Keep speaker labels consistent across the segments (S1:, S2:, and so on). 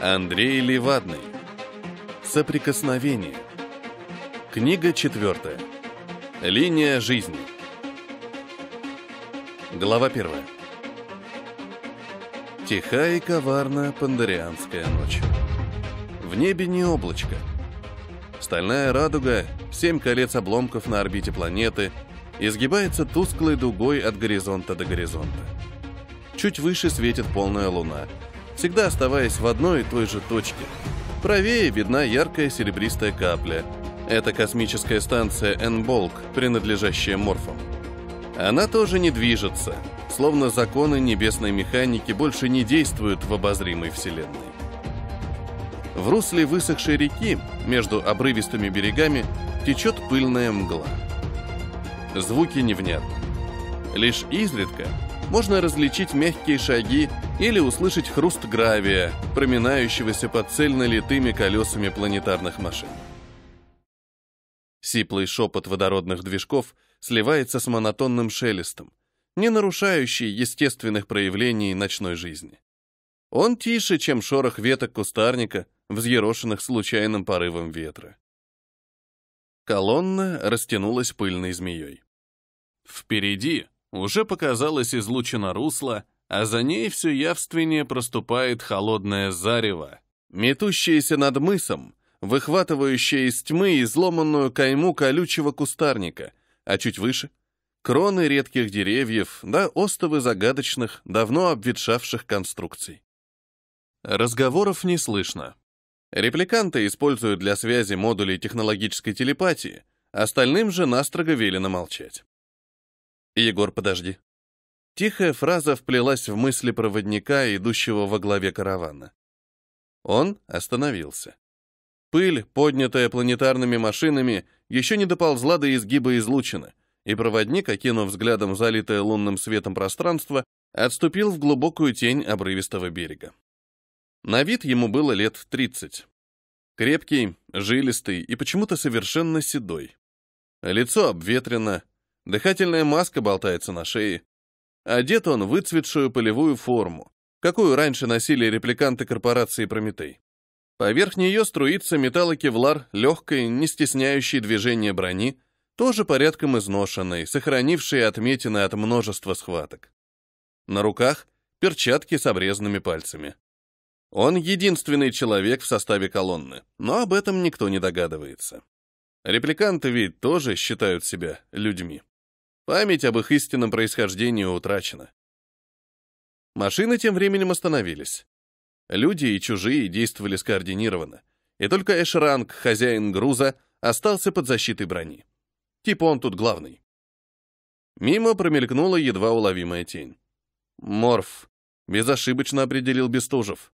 S1: Андрей Левадный. Соприкосновение. Книга четвертая. Линия жизни. Глава первая. Тиха и коварна пандарианская ночь. В небе не облачко. Стальная радуга, семь колец обломков на орбите планеты, изгибается тусклой дугой от горизонта до горизонта. Чуть выше светит полная луна — всегда оставаясь в одной и той же точке. Правее видна яркая серебристая капля. Это космическая станция Энболк, принадлежащая морфам. Она тоже не движется, словно законы небесной механики больше не действуют в обозримой Вселенной. В русле высохшей реки, между обрывистыми берегами, течет пыльная мгла. Звуки невнятны. Лишь изредка можно различить мягкие шаги или услышать хруст гравия, проминающегося под цельно литыми колесами планетарных машин. Сиплый шепот водородных движков сливается с монотонным шелестом, не нарушающий естественных проявлений ночной жизни. Он тише, чем шорох веток кустарника, взъерошенных случайным порывом ветра. Колонна растянулась пыльной змеей. Впереди уже показалось излучено русло, а за ней все явственнее проступает холодное зарево, метущееся над мысом, выхватывающее из тьмы изломанную кайму колючего кустарника, а чуть выше — кроны редких деревьев да остовы загадочных, давно обветшавших конструкций. Разговоров не слышно. Репликанты используют для связи модули технологической телепатии, остальным же настрого велено молчать. «Егор, подожди». Тихая фраза вплелась в мысли проводника, идущего во главе каравана. Он остановился. Пыль, поднятая планетарными машинами, еще не доползла до изгиба излучина, и проводник, окинув взглядом залитое лунным светом пространство, отступил в глубокую тень обрывистого берега. На вид ему было лет 30. Крепкий, жилистый и почему-то совершенно седой. Лицо обветрено, Дыхательная маска болтается на шее. Одет он в выцветшую полевую форму, какую раньше носили репликанты корпорации «Прометей». Поверх нее струится металлокевлар легкой, не стесняющей движения брони, тоже порядком изношенной, сохранившей отметины от множества схваток. На руках — перчатки с обрезанными пальцами. Он единственный человек в составе колонны, но об этом никто не догадывается. Репликанты ведь тоже считают себя людьми. Память об их истинном происхождении утрачена. Машины тем временем остановились. Люди и чужие действовали скоординированно. И только Эшранг, хозяин груза, остался под защитой брони. Типа он тут главный. Мимо промелькнула едва уловимая тень. Морф. Безошибочно определил Бестужев.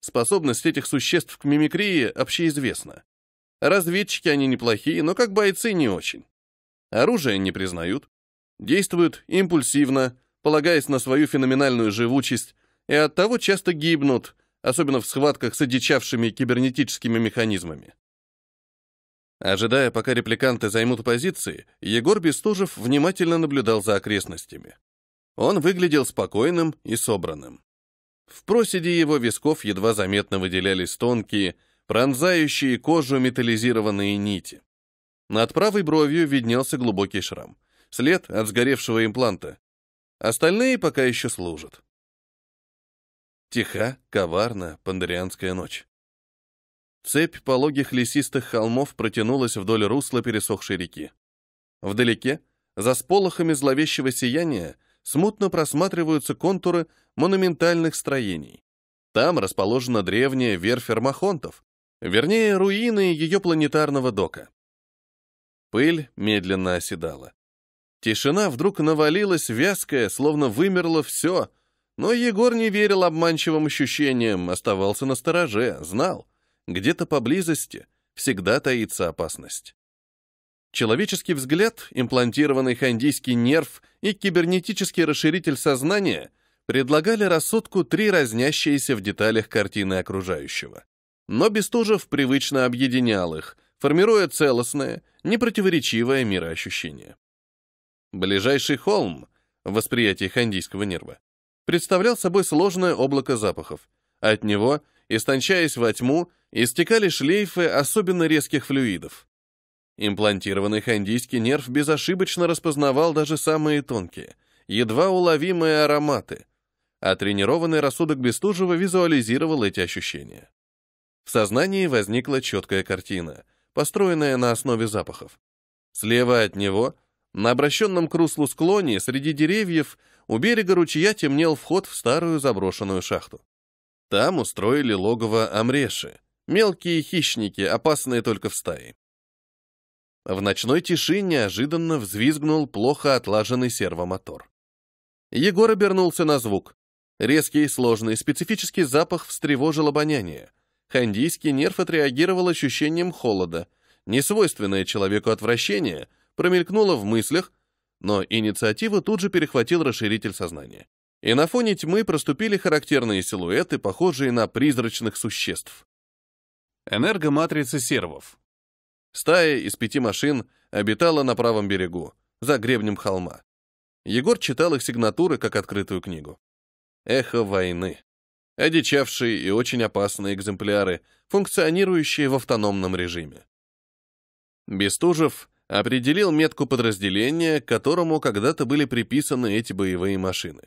S1: Способность этих существ к мимикрии общеизвестна. Разведчики они неплохие, но как бойцы не очень. Оружие не признают, Действуют импульсивно, полагаясь на свою феноменальную живучесть, и оттого часто гибнут, особенно в схватках с одичавшими кибернетическими механизмами. Ожидая, пока репликанты займут позиции, Егор Бестужев внимательно наблюдал за окрестностями. Он выглядел спокойным и собранным. В проседи его висков едва заметно выделялись тонкие, пронзающие кожу металлизированные нити. Над правой бровью виднелся глубокий шрам — след от сгоревшего импланта. Остальные пока еще служат. Тиха, коварна, пандарианская ночь. Цепь пологих лесистых холмов протянулась вдоль русла пересохшей реки. Вдалеке, за сполохами зловещего сияния, смутно просматриваются контуры монументальных строений. Там расположена древняя верфь армахонтов, вернее, руины ее планетарного дока. Пыль медленно оседала. Тишина вдруг навалилась вязкая, словно вымерло все. Но Егор не верил обманчивым ощущениям, оставался на стороже, знал. Где-то поблизости всегда таится опасность. Человеческий взгляд, имплантированный хандийский нерв и кибернетический расширитель сознания предлагали рассудку три разнящиеся в деталях картины окружающего. Но Бестужев привычно объединял их, формируя целостное, непротиворечивое мироощущение. Ближайший холм, в хандийского нерва, представлял собой сложное облако запахов. От него, истончаясь во тьму, истекали шлейфы особенно резких флюидов. Имплантированный хандийский нерв безошибочно распознавал даже самые тонкие, едва уловимые ароматы, а тренированный рассудок Бестужева визуализировал эти ощущения. В сознании возникла четкая картина, построенная на основе запахов. Слева от него — на обращенном к руслу склоне среди деревьев у берега ручья темнел вход в старую заброшенную шахту. Там устроили логово амреши, мелкие хищники, опасные только в стае. В ночной тиши неожиданно взвизгнул плохо отлаженный сервомотор. Егор обернулся на звук. Резкий и сложный, специфический запах встревожил обоняние. Хандийский нерв отреагировал ощущением холода, несвойственное человеку отвращение — промелькнуло в мыслях, но инициативу тут же перехватил расширитель сознания. И на фоне тьмы проступили характерные силуэты, похожие на призрачных существ. Энергоматрицы сервов. Стая из пяти машин обитала на правом берегу, за гребнем холма. Егор читал их сигнатуры как открытую книгу. Эхо войны. Одичавшие и очень опасные экземпляры, функционирующие в автономном режиме. Бестужев определил метку подразделения, к которому когда-то были приписаны эти боевые машины.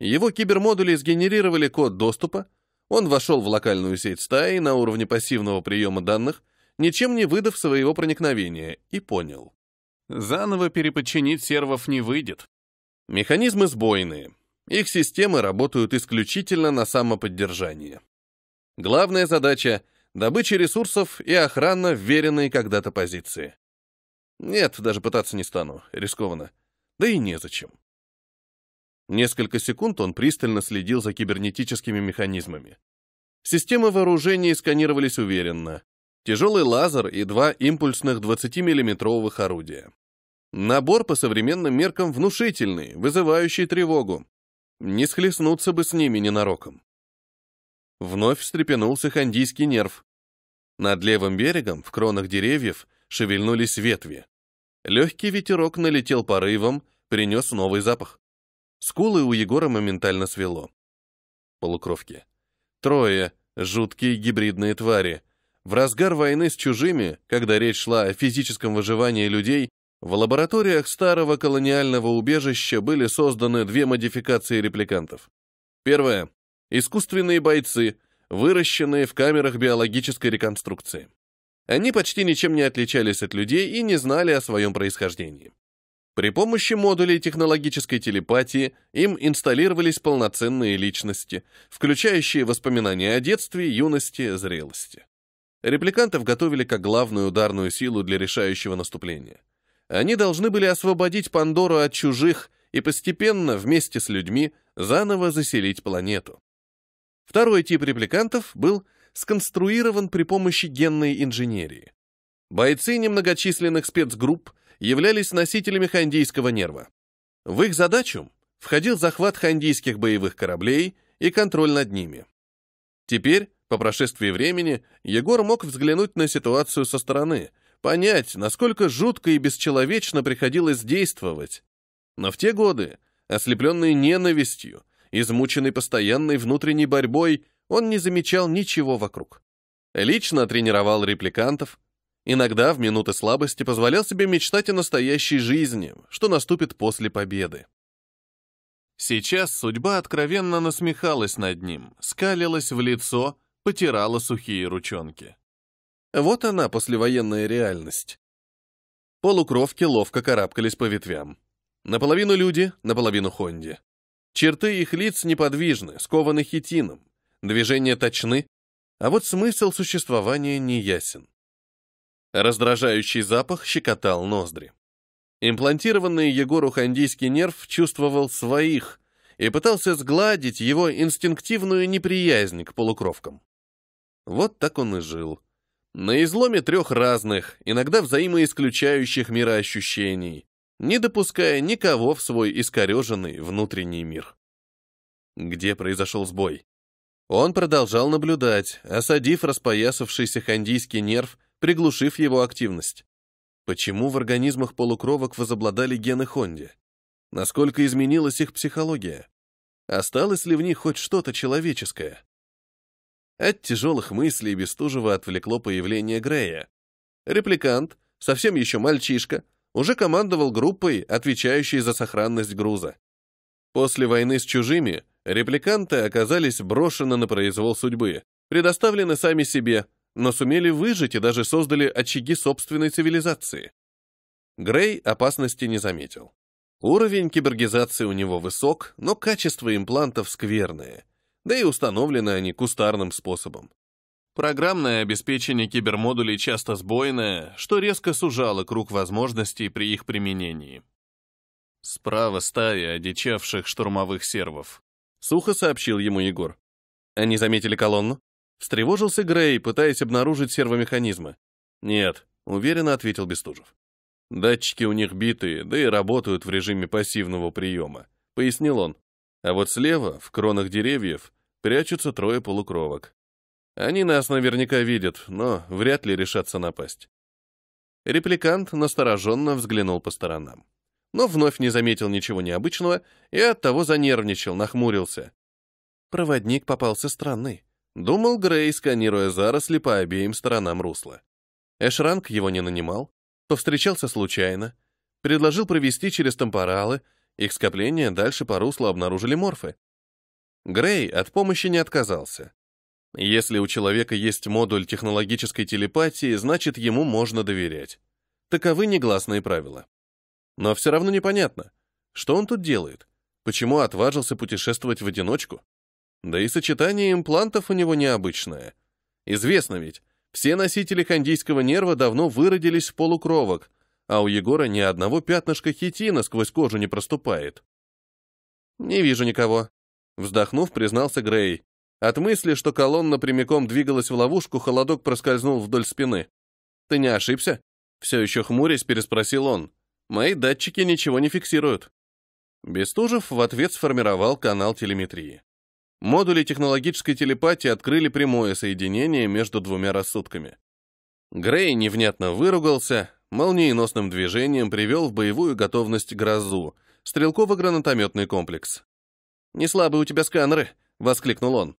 S1: Его кибермодули сгенерировали код доступа, он вошел в локальную сеть стаи на уровне пассивного приема данных, ничем не выдав своего проникновения, и понял. Заново переподчинить сервов не выйдет. Механизмы сбойные. Их системы работают исключительно на самоподдержание. Главная задача — добыча ресурсов и охрана вверенной когда-то позиции. Нет, даже пытаться не стану. Рискованно. Да и незачем. Несколько секунд он пристально следил за кибернетическими механизмами. Системы вооружений сканировались уверенно. Тяжелый лазер и два импульсных 20-миллиметровых орудия. Набор по современным меркам внушительный, вызывающий тревогу. Не схлестнуться бы с ними ненароком. Вновь встрепенулся хандийский нерв. Над левым берегом, в кронах деревьев, шевельнулись ветви. Легкий ветерок налетел порывом, принес новый запах. Скулы у Егора моментально свело. Полукровки. Трое, жуткие гибридные твари. В разгар войны с чужими, когда речь шла о физическом выживании людей, в лабораториях старого колониального убежища были созданы две модификации репликантов. Первая — искусственные бойцы, выращенные в камерах биологической реконструкции. Они почти ничем не отличались от людей и не знали о своем происхождении. При помощи модулей технологической телепатии им инсталлировались полноценные личности, включающие воспоминания о детстве, юности, зрелости. Репликантов готовили как главную ударную силу для решающего наступления. Они должны были освободить Пандору от чужих и постепенно, вместе с людьми, заново заселить планету. Второй тип репликантов был сконструирован при помощи генной инженерии. Бойцы немногочисленных спецгрупп являлись носителями хандийского нерва. В их задачу входил захват хандийских боевых кораблей и контроль над ними. Теперь, по прошествии времени, Егор мог взглянуть на ситуацию со стороны, понять, насколько жутко и бесчеловечно приходилось действовать. Но в те годы, ослепленный ненавистью, измученный постоянной внутренней борьбой, он не замечал ничего вокруг. Лично тренировал репликантов, иногда в минуты слабости позволял себе мечтать о настоящей жизни, что наступит после победы. Сейчас судьба откровенно насмехалась над ним, скалилась в лицо, потирала сухие ручонки. Вот она, послевоенная реальность. Полукровки ловко карабкались по ветвям. Наполовину люди, наполовину хонди. Черты их лиц неподвижны, скованы хитином, движения точны, а вот смысл существования не ясен. Раздражающий запах щекотал ноздри. Имплантированный Егору хандийский нерв чувствовал своих и пытался сгладить его инстинктивную неприязнь к полукровкам. Вот так он и жил. На изломе трех разных, иногда взаимоисключающих мироощущений, не допуская никого в свой искореженный внутренний мир. Где произошел сбой? Он продолжал наблюдать, осадив распоясавшийся хандийский нерв, приглушив его активность. Почему в организмах полукровок возобладали гены Хонди? Насколько изменилась их психология? Осталось ли в них хоть что-то человеческое? От тяжелых мыслей Бестужева отвлекло появление Грея. Репликант, совсем еще мальчишка, уже командовал группой, отвечающей за сохранность груза. После войны с чужими Репликанты оказались брошены на произвол судьбы, предоставлены сами себе, но сумели выжить и даже создали очаги собственной цивилизации. Грей опасности не заметил. Уровень кибергизации у него высок, но качество имплантов скверное, да и установлены они кустарным способом. Программное обеспечение кибермодулей часто сбойное, что резко сужало круг возможностей при их применении. Справа стая одичавших штурмовых сервов. Сухо сообщил ему Егор. Они заметили колонну? Встревожился Грей, пытаясь обнаружить сервомеханизмы. «Нет», — уверенно ответил Бестужев. «Датчики у них битые, да и работают в режиме пассивного приема», — пояснил он. «А вот слева, в кронах деревьев, прячутся трое полукровок. Они нас наверняка видят, но вряд ли решатся напасть». Репликант настороженно взглянул по сторонам но вновь не заметил ничего необычного и оттого занервничал, нахмурился. Проводник попался странный. Думал Грей, сканируя заросли по обеим сторонам русла. Эшранг его не нанимал, повстречался случайно, предложил провести через темпоралы, их скопление дальше по руслу обнаружили морфы. Грей от помощи не отказался. Если у человека есть модуль технологической телепатии, значит, ему можно доверять. Таковы негласные правила. Но все равно непонятно, что он тут делает, почему отважился путешествовать в одиночку. Да и сочетание имплантов у него необычное. Известно ведь, все носители хандийского нерва давно выродились в полукровок, а у Егора ни одного пятнышка хитина сквозь кожу не проступает. «Не вижу никого», — вздохнув, признался Грей. От мысли, что колонна прямиком двигалась в ловушку, холодок проскользнул вдоль спины. «Ты не ошибся?» — все еще хмурясь переспросил он. Мои датчики ничего не фиксируют. Бестужев в ответ сформировал канал телеметрии. Модули технологической телепатии открыли прямое соединение между двумя рассудками. Грей невнятно выругался, молниеносным движением привел в боевую готовность грозу, стрелково-гранатометный комплекс. Не слабые у тебя сканеры!» — воскликнул он.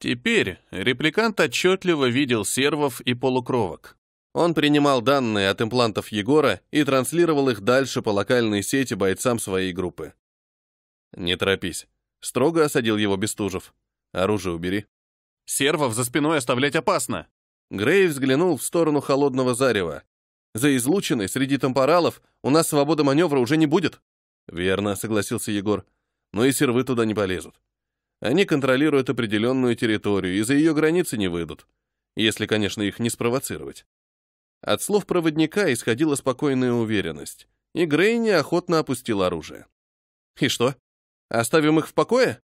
S1: Теперь репликант отчетливо видел сервов и полукровок. Он принимал данные от имплантов Егора и транслировал их дальше по локальной сети бойцам своей группы. «Не торопись», — строго осадил его Бестужев. «Оружие убери». «Сервов за спиной оставлять опасно!» Грей взглянул в сторону холодного зарева. «За излученной среди темпоралов у нас свободы маневра уже не будет». «Верно», — согласился Егор. «Но и сервы туда не полезут. Они контролируют определенную территорию и за ее границы не выйдут. Если, конечно, их не спровоцировать. От слов проводника исходила спокойная уверенность, и Грей неохотно опустил оружие. «И что? Оставим их в покое?»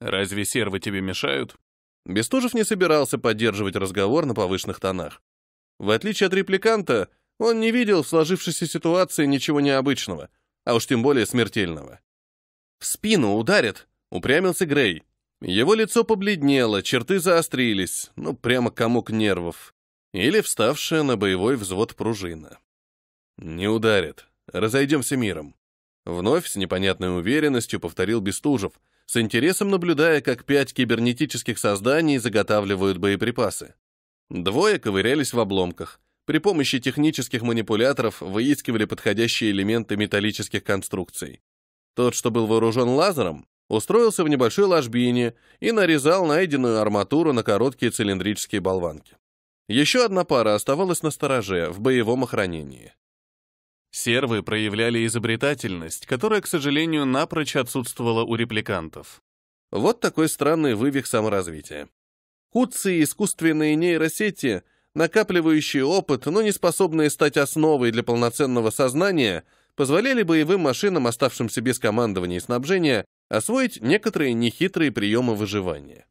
S1: «Разве сервы тебе мешают?» Бестужев не собирался поддерживать разговор на повышенных тонах. В отличие от репликанта, он не видел в сложившейся ситуации ничего необычного, а уж тем более смертельного. «В спину ударят! упрямился Грей. Его лицо побледнело, черты заострились, ну, прямо комок нервов или вставшая на боевой взвод пружина. «Не ударит. Разойдемся миром». Вновь с непонятной уверенностью повторил Бестужев, с интересом наблюдая, как пять кибернетических созданий заготавливают боеприпасы. Двое ковырялись в обломках. При помощи технических манипуляторов выискивали подходящие элементы металлических конструкций. Тот, что был вооружен лазером, устроился в небольшой ложбине и нарезал найденную арматуру на короткие цилиндрические болванки. Еще одна пара оставалась на стороже, в боевом охранении. Сервы проявляли изобретательность, которая, к сожалению, напрочь отсутствовала у репликантов. Вот такой странный вывих саморазвития. и искусственные нейросети, накапливающие опыт, но не способные стать основой для полноценного сознания, позволяли боевым машинам, оставшимся без командования и снабжения, освоить некоторые нехитрые приемы выживания.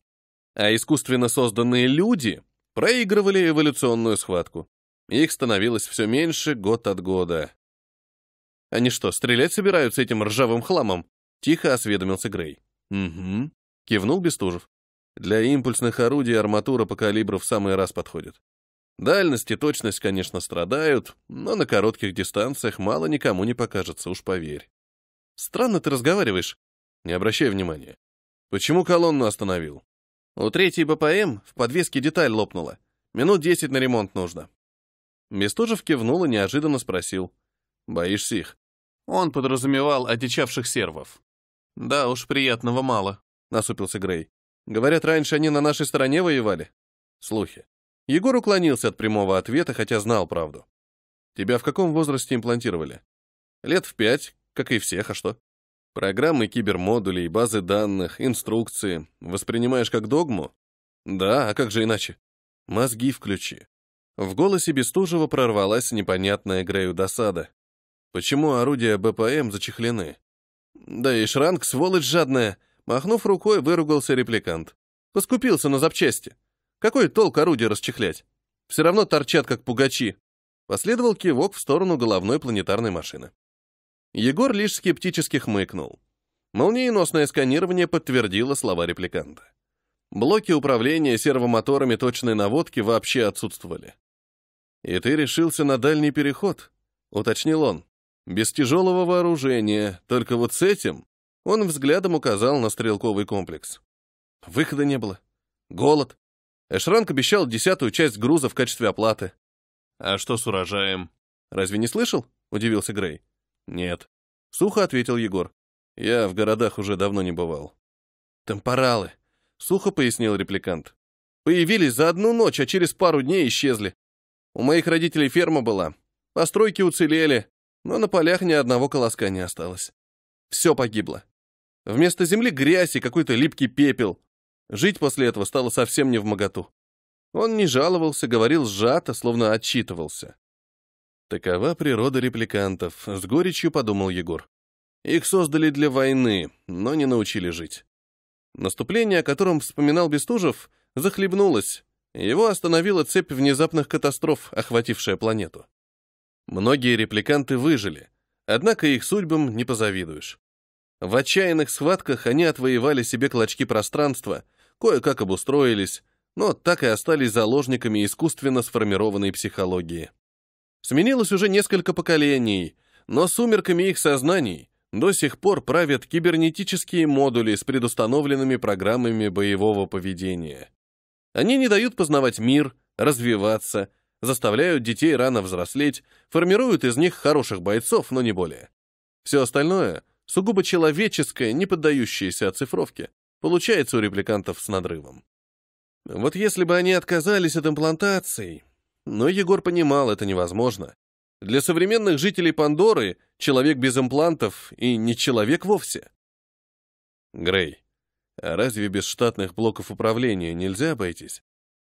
S1: А искусственно созданные люди проигрывали эволюционную схватку. Их становилось все меньше год от года. «Они что, стрелять собираются этим ржавым хламом?» — тихо осведомился Грей. «Угу», — кивнул Бестужев. «Для импульсных орудий арматура по калибру в самый раз подходит. Дальность и точность, конечно, страдают, но на коротких дистанциях мало никому не покажется, уж поверь». «Странно ты разговариваешь». «Не обращай внимания. Почему колонну остановил? У третьей БПМ в подвеске деталь лопнула. Минут десять на ремонт нужно. Бестужев кивнул и неожиданно спросил. «Боишься их?» Он подразумевал одичавших сервов. «Да уж, приятного мало», — насупился Грей. «Говорят, раньше они на нашей стороне воевали?» Слухи. Егор уклонился от прямого ответа, хотя знал правду. «Тебя в каком возрасте имплантировали?» «Лет в пять, как и всех, а что?» Программы кибермодулей, базы данных, инструкции воспринимаешь как догму? Да, а как же иначе? Мозги включи. В голосе Бестужева прорвалась непонятная Грею досада. Почему орудия БПМ зачехлены? Да и шранг сволочь жадная, махнув рукой, выругался репликант. Поскупился на запчасти. Какой толк орудия расчехлять? Все равно торчат, как пугачи. Последовал кивок в сторону головной планетарной машины. Егор лишь скептически хмыкнул. Молниеносное сканирование подтвердило слова репликанта. Блоки управления сервомоторами точной наводки вообще отсутствовали. «И ты решился на дальний переход?» — уточнил он. «Без тяжелого вооружения, только вот с этим...» Он взглядом указал на стрелковый комплекс. Выхода не было. Голод. Эшранг обещал десятую часть груза в качестве оплаты. «А что с урожаем?» «Разве не слышал?» — удивился Грей. «Нет», — сухо ответил Егор. «Я в городах уже давно не бывал». «Темпоралы», — сухо пояснил репликант. «Появились за одну ночь, а через пару дней исчезли. У моих родителей ферма была. Постройки уцелели, но на полях ни одного колоска не осталось. Все погибло. Вместо земли грязь и какой-то липкий пепел. Жить после этого стало совсем не в моготу. Он не жаловался, говорил сжато, словно отчитывался. Такова природа репликантов, с горечью подумал Егор. Их создали для войны, но не научили жить. Наступление, о котором вспоминал Бестужев, захлебнулось. Его остановила цепь внезапных катастроф, охватившая планету. Многие репликанты выжили, однако их судьбам не позавидуешь. В отчаянных схватках они отвоевали себе клочки пространства, кое-как обустроились, но так и остались заложниками искусственно сформированной психологии. Сменилось уже несколько поколений, но сумерками их сознаний до сих пор правят кибернетические модули с предустановленными программами боевого поведения. Они не дают познавать мир, развиваться, заставляют детей рано взрослеть, формируют из них хороших бойцов, но не более. Все остальное — сугубо человеческое, не поддающееся оцифровке, получается у репликантов с надрывом. Вот если бы они отказались от имплантаций, но Егор понимал, это невозможно. Для современных жителей Пандоры человек без имплантов и не человек вовсе. Грей, а разве без штатных блоков управления нельзя обойтись?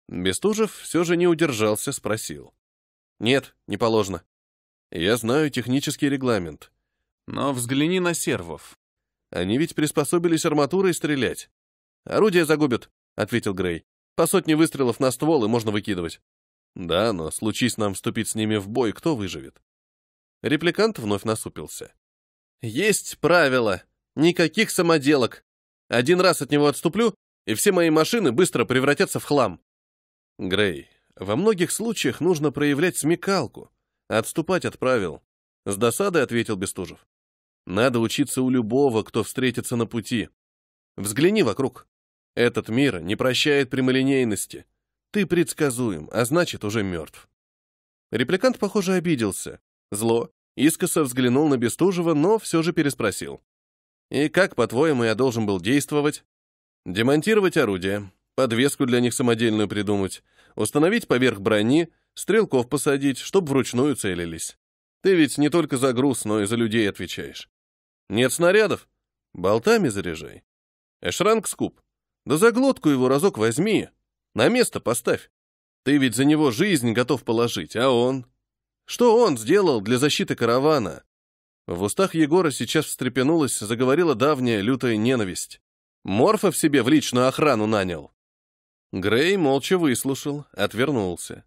S1: Бестужев все же не удержался, спросил. Нет, не положено. Я знаю технический регламент. Но взгляни на сервов. Они ведь приспособились арматурой стрелять. Орудие загубят, ответил Грей. По сотне выстрелов на ствол и можно выкидывать. Да, но случись нам вступить с ними в бой, кто выживет? Репликант вновь насупился. Есть правило. Никаких самоделок. Один раз от него отступлю, и все мои машины быстро превратятся в хлам. Грей, во многих случаях нужно проявлять смекалку, отступать от правил. С досадой ответил Бестужев. Надо учиться у любого, кто встретится на пути. Взгляни вокруг. Этот мир не прощает прямолинейности. Ты предсказуем, а значит, уже мертв. Репликант, похоже, обиделся. Зло. Искоса взглянул на Бестужева, но все же переспросил. «И как, по-твоему, я должен был действовать?» «Демонтировать орудие, подвеску для них самодельную придумать, установить поверх брони, стрелков посадить, чтоб вручную целились. Ты ведь не только за груз, но и за людей отвечаешь. Нет снарядов? Болтами заряжай. Эшранг скуп. Да за глотку его разок возьми, на место поставь. Ты ведь за него жизнь готов положить, а он? Что он сделал для защиты каравана? В устах Егора сейчас встрепенулась, заговорила давняя лютая ненависть. Морфа в себе в личную охрану нанял. Грей молча выслушал, отвернулся.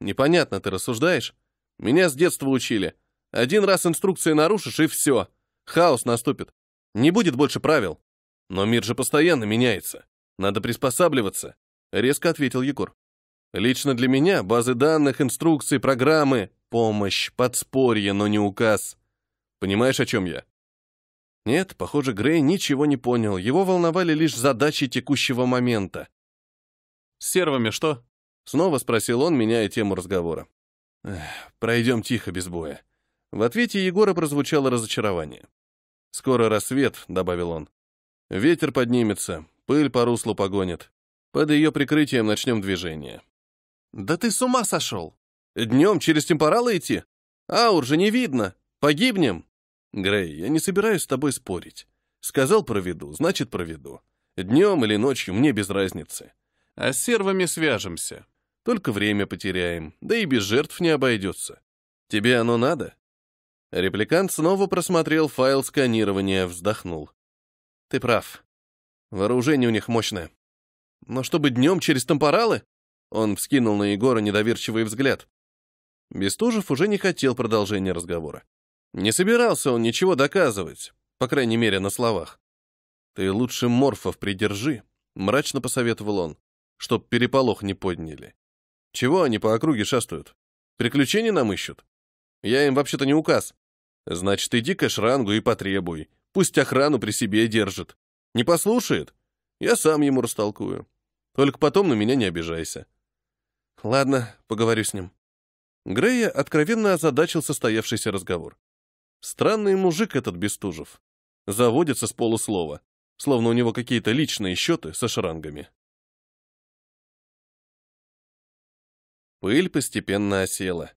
S1: «Непонятно ты рассуждаешь. Меня с детства учили. Один раз инструкции нарушишь, и все. Хаос наступит. Не будет больше правил. Но мир же постоянно меняется. Надо приспосабливаться резко ответил Егор. Лично для меня базы данных, инструкции, программы — помощь, подспорье, но не указ. Понимаешь, о чем я? Нет, похоже, Грей ничего не понял. Его волновали лишь задачи текущего момента. «С сервами что?» — снова спросил он, меняя тему разговора. «Пройдем тихо, без боя». В ответе Егора прозвучало разочарование. «Скоро рассвет», — добавил он. «Ветер поднимется, пыль по руслу погонит. Под ее прикрытием начнем движение. Да ты с ума сошел! Днем через темпоралы идти? Аур же не видно! Погибнем! Грей, я не собираюсь с тобой спорить. Сказал проведу, значит проведу. Днем или ночью, мне без разницы. А с сервами свяжемся. Только время потеряем, да и без жертв не обойдется. Тебе оно надо? Репликант снова просмотрел файл сканирования, вздохнул. Ты прав. Вооружение у них мощное. Но чтобы днем через темпоралы? Он вскинул на Егора недоверчивый взгляд. Бестужев уже не хотел продолжения разговора. Не собирался он ничего доказывать, по крайней мере, на словах. «Ты лучше морфов придержи», — мрачно посоветовал он, «чтоб переполох не подняли. Чего они по округе шастают? Приключения нам ищут? Я им вообще-то не указ. Значит, иди к Эшрангу и потребуй. Пусть охрану при себе держит. Не послушает? Я сам ему растолкую. Только потом на меня не обижайся. Ладно, поговорю с ним. Грея откровенно озадачил состоявшийся разговор. Странный мужик этот Бестужев. Заводится с полуслова, словно у него какие-то личные счеты со шрангами. Пыль постепенно осела.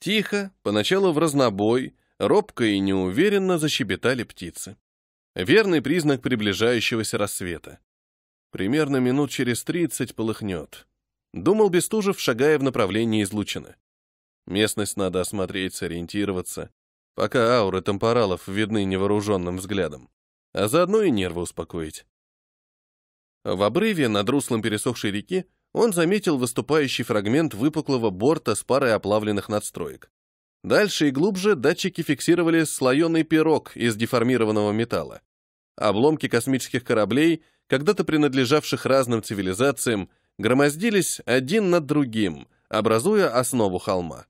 S1: Тихо, поначалу в разнобой, робко и неуверенно защебетали птицы. Верный признак приближающегося рассвета. Примерно минут через тридцать полыхнет. Думал Бестужев, шагая в направлении излучины. Местность надо осмотреть, сориентироваться, пока ауры темпоралов видны невооруженным взглядом, а заодно и нервы успокоить. В обрыве над руслом пересохшей реки он заметил выступающий фрагмент выпуклого борта с парой оплавленных надстроек. Дальше и глубже датчики фиксировали слоеный пирог из деформированного металла. Обломки космических кораблей, когда-то принадлежавших разным цивилизациям, громоздились один над другим, образуя основу холма.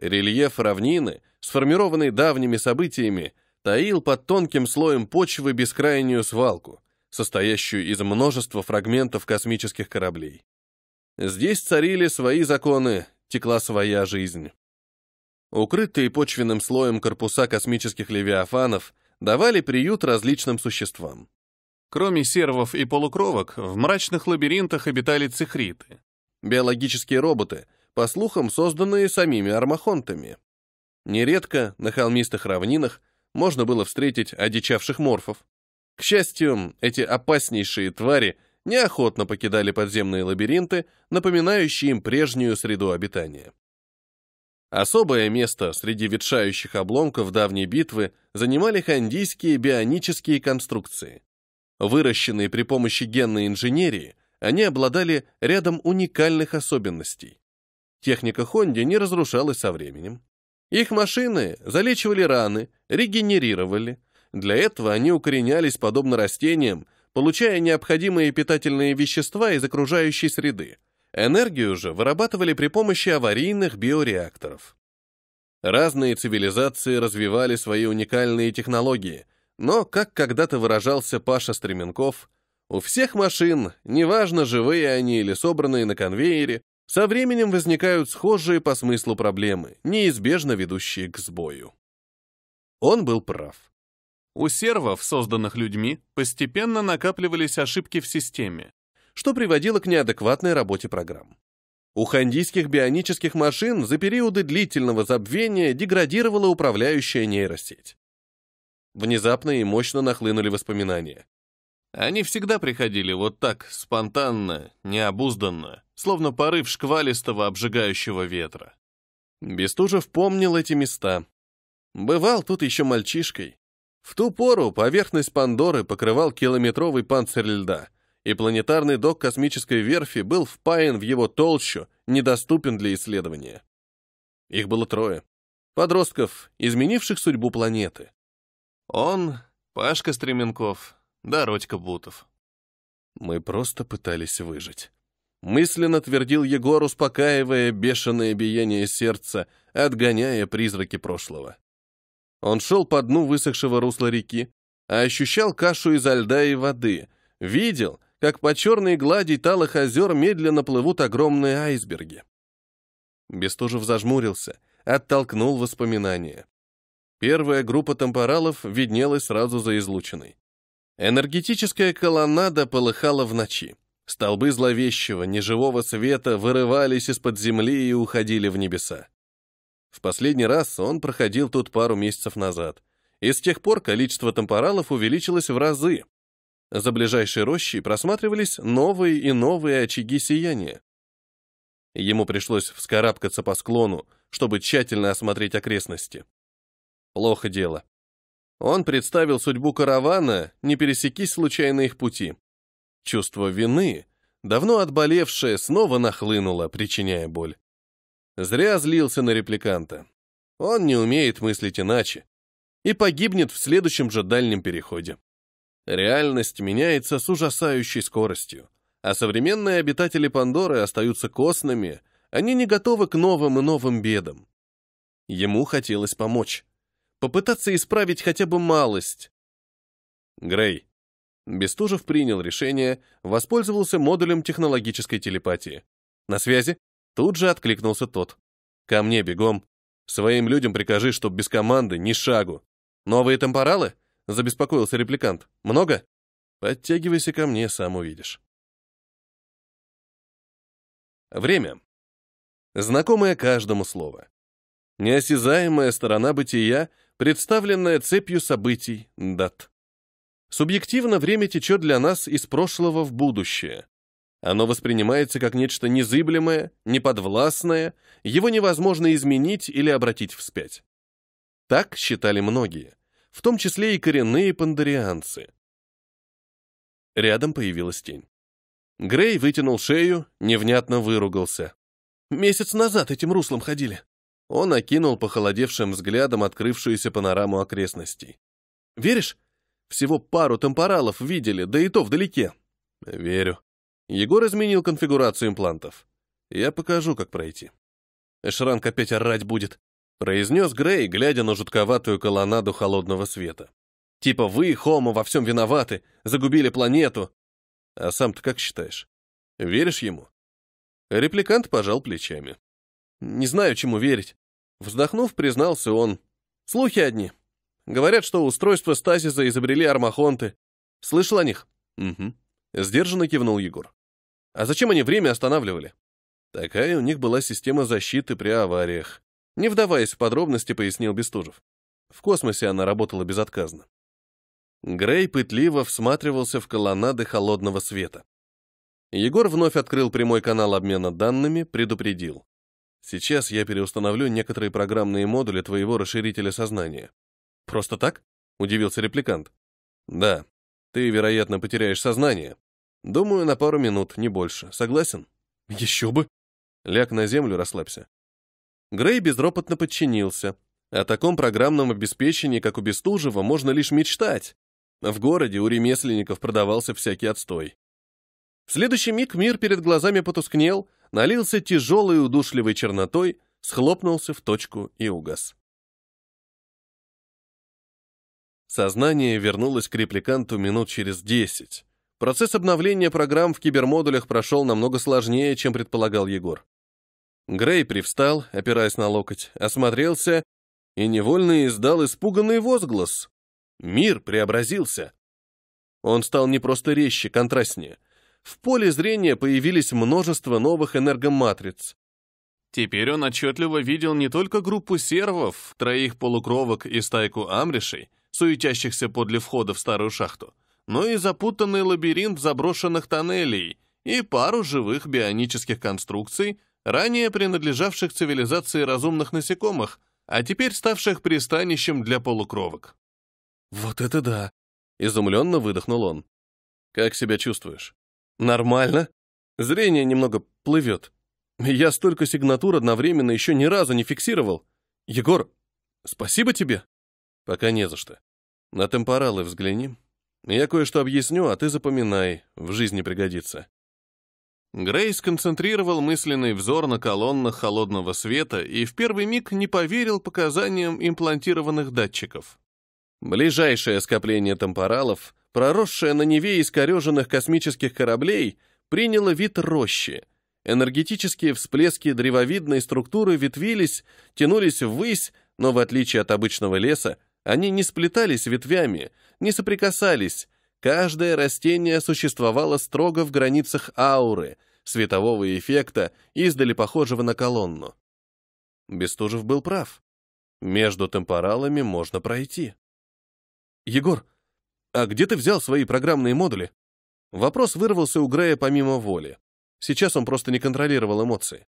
S1: Рельеф равнины, сформированный давними событиями, таил под тонким слоем почвы бескрайнюю свалку, состоящую из множества фрагментов космических кораблей. Здесь царили свои законы, текла своя жизнь. Укрытые почвенным слоем корпуса космических левиафанов давали приют различным существам. Кроме сервов и полукровок, в мрачных лабиринтах обитали цихриты — биологические роботы, по слухам, созданные самими армахонтами. Нередко на холмистых равнинах можно было встретить одичавших морфов. К счастью, эти опаснейшие твари неохотно покидали подземные лабиринты, напоминающие им прежнюю среду обитания. Особое место среди ветшающих обломков давней битвы занимали хандийские бионические конструкции. Выращенные при помощи генной инженерии, они обладали рядом уникальных особенностей. Техника Хонди не разрушалась со временем. Их машины залечивали раны, регенерировали. Для этого они укоренялись подобно растениям, получая необходимые питательные вещества из окружающей среды, Энергию же вырабатывали при помощи аварийных биореакторов. Разные цивилизации развивали свои уникальные технологии, но, как когда-то выражался Паша Стременков, у всех машин, неважно, живые они или собранные на конвейере, со временем возникают схожие по смыслу проблемы, неизбежно ведущие к сбою. Он был прав. У сервов, созданных людьми, постепенно накапливались ошибки в системе, что приводило к неадекватной работе программ. У хандийских бионических машин за периоды длительного забвения деградировала управляющая нейросеть. Внезапно и мощно нахлынули воспоминания. Они всегда приходили вот так, спонтанно, необузданно, словно порыв шквалистого обжигающего ветра. Бестужев помнил эти места. Бывал тут еще мальчишкой. В ту пору поверхность Пандоры покрывал километровый панцирь льда, и планетарный док космической верфи был впаян в его толщу, недоступен для исследования. Их было трое. Подростков, изменивших судьбу планеты. Он, Пашка Стременков, да Родька Бутов. Мы просто пытались выжить. Мысленно твердил Егор, успокаивая бешеное биение сердца, отгоняя призраки прошлого. Он шел по дну высохшего русла реки, а ощущал кашу изо льда и воды, видел, как по черной глади талых озер медленно плывут огромные айсберги. Бестужев зажмурился, оттолкнул воспоминания. Первая группа темпоралов виднелась сразу за излученной. Энергетическая колоннада полыхала в ночи. Столбы зловещего, неживого света вырывались из-под земли и уходили в небеса. В последний раз он проходил тут пару месяцев назад, и с тех пор количество темпоралов увеличилось в разы, за ближайшей рощей просматривались новые и новые очаги сияния. Ему пришлось вскарабкаться по склону, чтобы тщательно осмотреть окрестности. Плохо дело. Он представил судьбу каравана, не пересекись случайно их пути. Чувство вины, давно отболевшее, снова нахлынуло, причиняя боль. Зря злился на репликанта. Он не умеет мыслить иначе и погибнет в следующем же дальнем переходе. Реальность меняется с ужасающей скоростью, а современные обитатели Пандоры остаются костными, они не готовы к новым и новым бедам. Ему хотелось помочь, попытаться исправить хотя бы малость. Грей. Бестужев принял решение, воспользовался модулем технологической телепатии. На связи тут же откликнулся тот. Ко мне бегом. Своим людям прикажи, чтоб без команды ни шагу. Новые темпоралы? забеспокоился репликант. Много? Подтягивайся ко мне, сам увидишь. Время. Знакомое каждому слово. Неосязаемая сторона бытия, представленная цепью событий, дат. Субъективно время течет для нас из прошлого в будущее. Оно воспринимается как нечто незыблемое, неподвластное, его невозможно изменить или обратить вспять. Так считали многие в том числе и коренные пандарианцы. Рядом появилась тень. Грей вытянул шею, невнятно выругался. «Месяц назад этим руслом ходили». Он окинул похолодевшим взглядом открывшуюся панораму окрестностей. «Веришь? Всего пару темпоралов видели, да и то вдалеке». «Верю». Егор изменил конфигурацию имплантов. «Я покажу, как пройти». Эшранг опять орать будет произнес Грей, глядя на жутковатую колоннаду холодного света. Типа вы, Хомо, во всем виноваты, загубили планету. А сам-то как считаешь? Веришь ему? Репликант пожал плечами. Не знаю, чему верить. Вздохнув, признался он. Слухи одни. Говорят, что устройство стазиса изобрели армахонты. Слышал о них? Угу. Сдержанно кивнул Егор. А зачем они время останавливали? Такая у них была система защиты при авариях. Не вдаваясь в подробности, пояснил Бестужев. В космосе она работала безотказно. Грей пытливо всматривался в колоннады холодного света. Егор вновь открыл прямой канал обмена данными, предупредил. «Сейчас я переустановлю некоторые программные модули твоего расширителя сознания». «Просто так?» — удивился репликант. «Да. Ты, вероятно, потеряешь сознание. Думаю, на пару минут, не больше. Согласен?» «Еще бы!» Ляг на землю, расслабься. Грей безропотно подчинился. О таком программном обеспечении, как у Бестужева, можно лишь мечтать. В городе у ремесленников продавался всякий отстой. В следующий миг мир перед глазами потускнел, налился тяжелой удушливой чернотой, схлопнулся в точку и угас. Сознание вернулось к репликанту минут через десять. Процесс обновления программ в кибермодулях прошел намного сложнее, чем предполагал Егор. Грей привстал, опираясь на локоть, осмотрелся и невольно издал испуганный возглас. Мир преобразился. Он стал не просто резче, контрастнее. В поле зрения появились множество новых энергоматриц. Теперь он отчетливо видел не только группу сервов, троих полукровок и стайку амришей, суетящихся подле входа в старую шахту, но и запутанный лабиринт заброшенных тоннелей и пару живых бионических конструкций, ранее принадлежавших цивилизации разумных насекомых, а теперь ставших пристанищем для полукровок. «Вот это да!» — изумленно выдохнул он. «Как себя чувствуешь?» «Нормально. Зрение немного плывет. Я столько сигнатур одновременно еще ни разу не фиксировал. Егор, спасибо тебе!» «Пока не за что. На темпоралы взгляни. Я кое-что объясню, а ты запоминай, в жизни пригодится». Грей сконцентрировал мысленный взор на колоннах холодного света и в первый миг не поверил показаниям имплантированных датчиков. Ближайшее скопление темпоралов, проросшее на Неве искореженных космических кораблей, приняло вид рощи. Энергетические всплески древовидной структуры ветвились, тянулись ввысь, но в отличие от обычного леса, они не сплетались ветвями, не соприкасались, Каждое растение существовало строго в границах ауры, светового эффекта, издали похожего на колонну. Бестужев был прав. Между темпоралами можно пройти. «Егор, а где ты взял свои программные модули?» Вопрос вырвался у Грея помимо воли. Сейчас он просто не контролировал эмоции.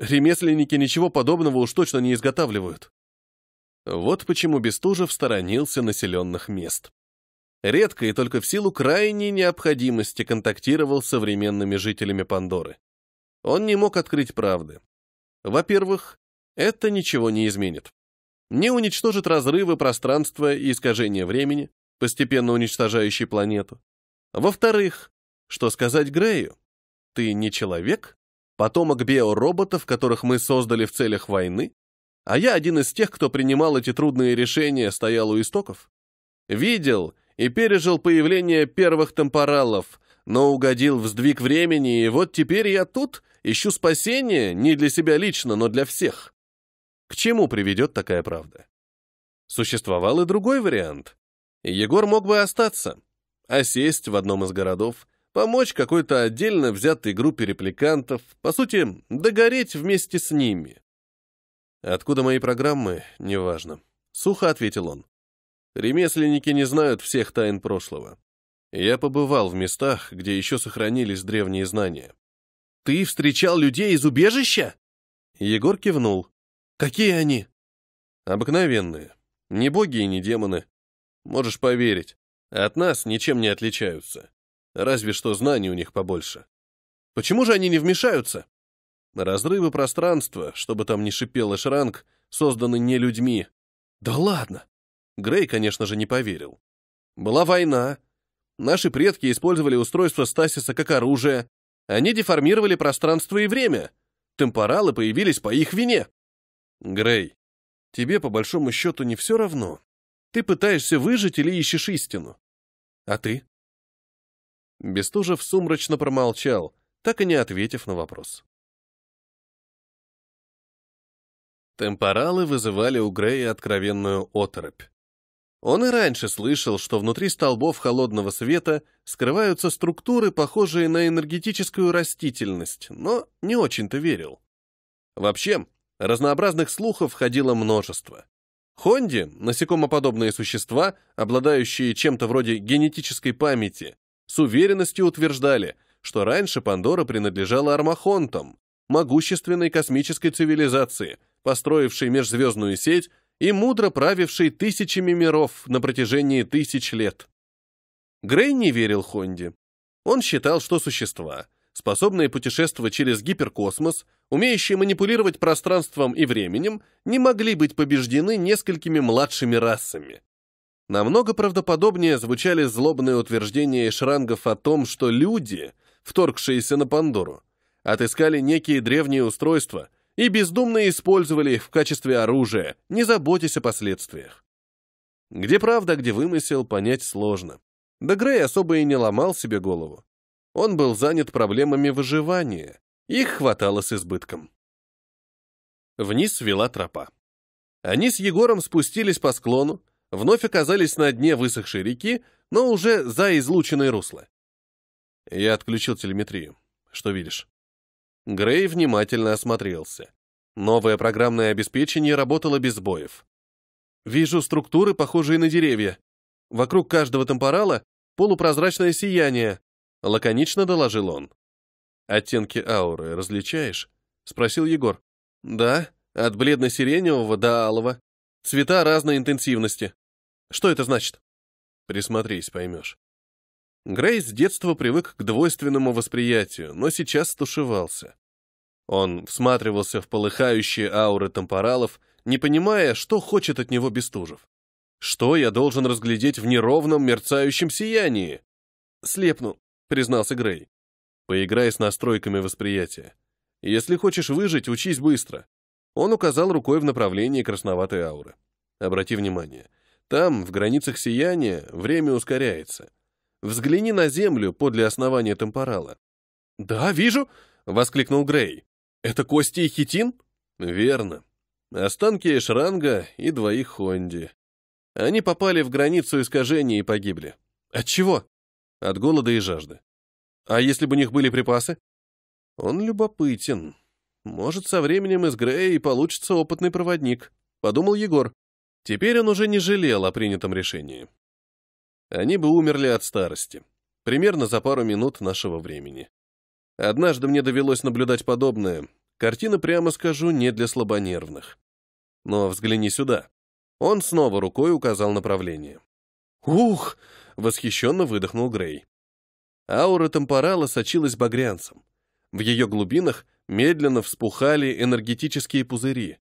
S1: Ремесленники ничего подобного уж точно не изготавливают. Вот почему Бестужев сторонился населенных мест редко и только в силу крайней необходимости контактировал с современными жителями Пандоры. Он не мог открыть правды. Во-первых, это ничего не изменит. Не уничтожит разрывы пространства и искажения времени, постепенно уничтожающие планету. Во-вторых, что сказать Грею? Ты не человек, потомок биороботов, которых мы создали в целях войны, а я один из тех, кто принимал эти трудные решения, стоял у истоков. Видел, и пережил появление первых темпоралов, но угодил в сдвиг времени, и вот теперь я тут, ищу спасения не для себя лично, но для всех. К чему приведет такая правда? Существовал и другой вариант. Егор мог бы остаться, осесть в одном из городов, помочь какой-то отдельно взятой группе репликантов, по сути, догореть вместе с ними. «Откуда мои программы, неважно», — сухо ответил он. Ремесленники не знают всех тайн прошлого. Я побывал в местах, где еще сохранились древние знания. «Ты встречал людей из убежища?» Егор кивнул. «Какие они?» «Обыкновенные. Не боги и не демоны. Можешь поверить, от нас ничем не отличаются. Разве что знаний у них побольше. Почему же они не вмешаются?» Разрывы пространства, чтобы там не шипел Эшранг, созданы не людьми. «Да ладно!» Грей, конечно же, не поверил. Была война. Наши предки использовали устройство Стасиса как оружие. Они деформировали пространство и время. Темпоралы появились по их вине. Грей, тебе по большому счету не все равно. Ты пытаешься выжить или ищешь истину. А ты? Бестужев сумрачно промолчал, так и не ответив на вопрос. Темпоралы вызывали у Грея откровенную оторопь. Он и раньше слышал, что внутри столбов холодного света скрываются структуры, похожие на энергетическую растительность, но не очень-то верил. Вообще, разнообразных слухов ходило множество. Хонди, насекомоподобные существа, обладающие чем-то вроде генетической памяти, с уверенностью утверждали, что раньше Пандора принадлежала армахонтам, могущественной космической цивилизации, построившей межзвездную сеть и мудро правивший тысячами миров на протяжении тысяч лет. Грей не верил Хонде. Он считал, что существа, способные путешествовать через гиперкосмос, умеющие манипулировать пространством и временем, не могли быть побеждены несколькими младшими расами. Намного правдоподобнее звучали злобные утверждения шрангов о том, что люди, вторгшиеся на Пандору, отыскали некие древние устройства, и бездумно использовали их в качестве оружия, не заботясь о последствиях. Где правда, где вымысел, понять сложно. Да Грей особо и не ломал себе голову. Он был занят проблемами выживания, их хватало с избытком. Вниз вела тропа. Они с Егором спустились по склону, вновь оказались на дне высохшей реки, но уже за излученное русло. Я отключил телеметрию. Что видишь? Грей внимательно осмотрелся. Новое программное обеспечение работало без сбоев. Вижу структуры, похожие на деревья. Вокруг каждого темпорала полупрозрачное сияние, лаконично доложил он. Оттенки ауры различаешь? спросил Егор. Да, от бледно-сиреневого до алого. Цвета разной интенсивности. Что это значит? Присмотрись, поймешь. Грей с детства привык к двойственному восприятию, но сейчас стушевался. Он всматривался в полыхающие ауры темпоралов, не понимая, что хочет от него Бестужев. Что я должен разглядеть в неровном мерцающем сиянии? Слепну, признался Грей. Поиграй с настройками восприятия. Если хочешь выжить, учись быстро. Он указал рукой в направлении красноватой ауры. Обрати внимание, там, в границах сияния, время ускоряется. Взгляни на землю подле основания темпорала. «Да, вижу!» — воскликнул Грей. «Это кости и хитин?» «Верно. Останки Эшранга и двоих Хонди. Они попали в границу искажения и погибли. От чего? От голода и жажды. А если бы у них были припасы? Он любопытен. Может, со временем из Грея и получится опытный проводник, подумал Егор. Теперь он уже не жалел о принятом решении. Они бы умерли от старости. Примерно за пару минут нашего времени. Однажды мне довелось наблюдать подобное. Картина, прямо скажу, не для слабонервных. Но взгляни сюда. Он снова рукой указал направление. «Ух!» — восхищенно выдохнул Грей. Аура темпорала сочилась багрянцем. В ее глубинах медленно вспухали энергетические пузыри.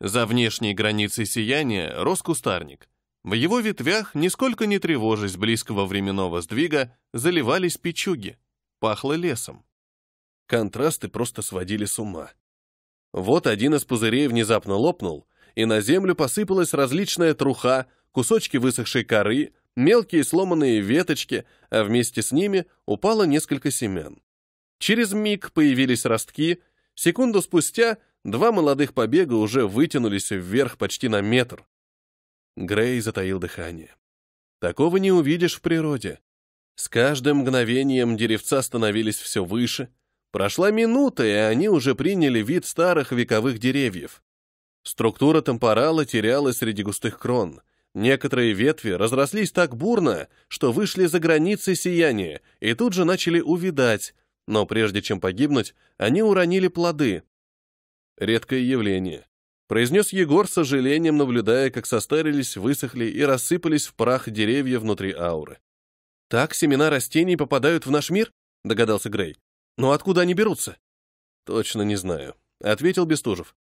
S1: За внешней границей сияния рос кустарник. В его ветвях, нисколько не тревожась близкого временного сдвига, заливались печуги. Пахло лесом. Контрасты просто сводили с ума. Вот один из пузырей внезапно лопнул, и на землю посыпалась различная труха, кусочки высохшей коры, мелкие сломанные веточки, а вместе с ними упало несколько семян. Через миг появились ростки, секунду спустя два молодых побега уже вытянулись вверх почти на метр, Грей затаил дыхание. Такого не увидишь в природе. С каждым мгновением деревца становились все выше. Прошла минута, и они уже приняли вид старых вековых деревьев. Структура темпорала терялась среди густых крон. Некоторые ветви разрослись так бурно, что вышли за границы сияния и тут же начали увидать, но прежде чем погибнуть, они уронили плоды. Редкое явление произнес Егор с сожалением, наблюдая, как состарились, высохли и рассыпались в прах деревья внутри ауры. «Так семена растений попадают в наш мир?» — догадался Грей. «Но откуда они берутся?» «Точно не знаю», — ответил Бестужев.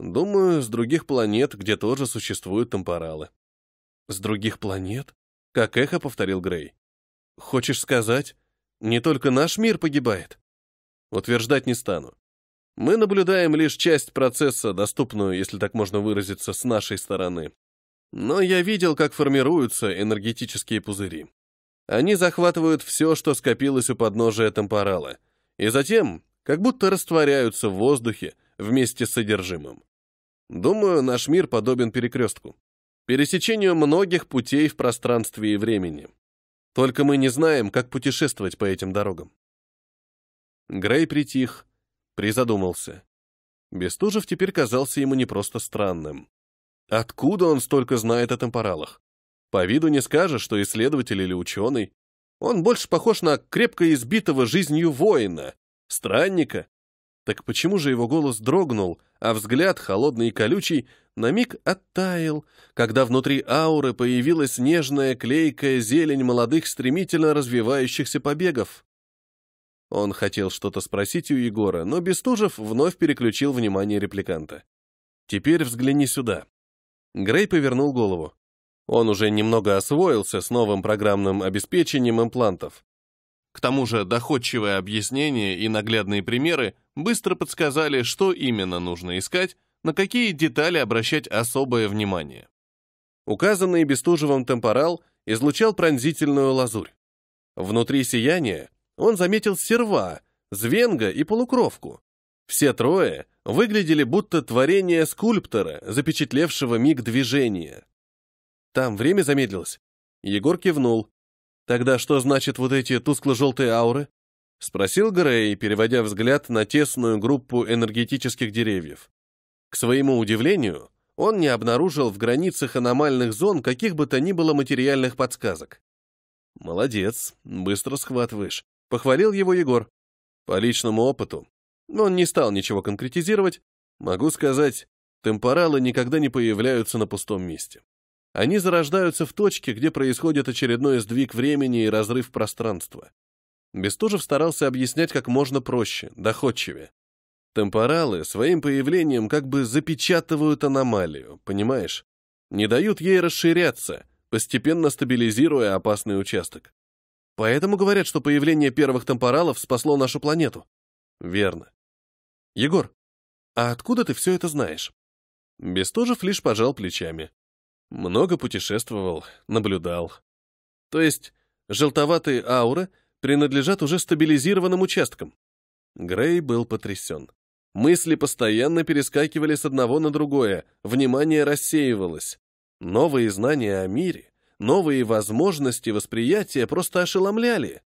S1: «Думаю, с других планет, где тоже существуют темпоралы». «С других планет?» — как эхо повторил Грей. «Хочешь сказать, не только наш мир погибает?» «Утверждать не стану. Мы наблюдаем лишь часть процесса, доступную, если так можно выразиться, с нашей стороны. Но я видел, как формируются энергетические пузыри. Они захватывают все, что скопилось у подножия темпорала, и затем как будто растворяются в воздухе вместе с содержимым. Думаю, наш мир подобен перекрестку, пересечению многих путей в пространстве и времени. Только мы не знаем, как путешествовать по этим дорогам. Грей притих, Призадумался. Бестужев теперь казался ему не просто странным. Откуда он столько знает о темпоралах? По виду не скажешь, что исследователь или ученый. Он больше похож на крепко избитого жизнью воина, странника. Так почему же его голос дрогнул, а взгляд, холодный и колючий, на миг оттаял, когда внутри ауры появилась нежная клейкая зелень молодых стремительно развивающихся побегов? Он хотел что-то спросить у Егора, но Бестужев вновь переключил внимание репликанта. «Теперь взгляни сюда». Грей повернул голову. Он уже немного освоился с новым программным обеспечением имплантов. К тому же доходчивое объяснение и наглядные примеры быстро подсказали, что именно нужно искать, на какие детали обращать особое внимание. Указанный Бестужевым темпорал излучал пронзительную лазурь. Внутри сияния он заметил серва, звенга и полукровку. Все трое выглядели будто творение скульптора, запечатлевшего миг движения. Там время замедлилось. Егор кивнул. «Тогда что значит вот эти тускло-желтые ауры?» — спросил Грей, переводя взгляд на тесную группу энергетических деревьев. К своему удивлению, он не обнаружил в границах аномальных зон каких бы то ни было материальных подсказок. «Молодец, быстро схватываешь», Похвалил его Егор. По личному опыту. Но он не стал ничего конкретизировать. Могу сказать, темпоралы никогда не появляются на пустом месте. Они зарождаются в точке, где происходит очередной сдвиг времени и разрыв пространства. Бестужев старался объяснять как можно проще, доходчивее. Темпоралы своим появлением как бы запечатывают аномалию, понимаешь? Не дают ей расширяться, постепенно стабилизируя опасный участок. Поэтому говорят, что появление первых темпоралов спасло нашу планету. Верно. Егор, а откуда ты все это знаешь? Бестужев лишь пожал плечами. Много путешествовал, наблюдал. То есть желтоватые ауры принадлежат уже стабилизированным участкам. Грей был потрясен. Мысли постоянно перескакивали с одного на другое, внимание рассеивалось. Новые знания о мире, Новые возможности восприятия просто ошеломляли.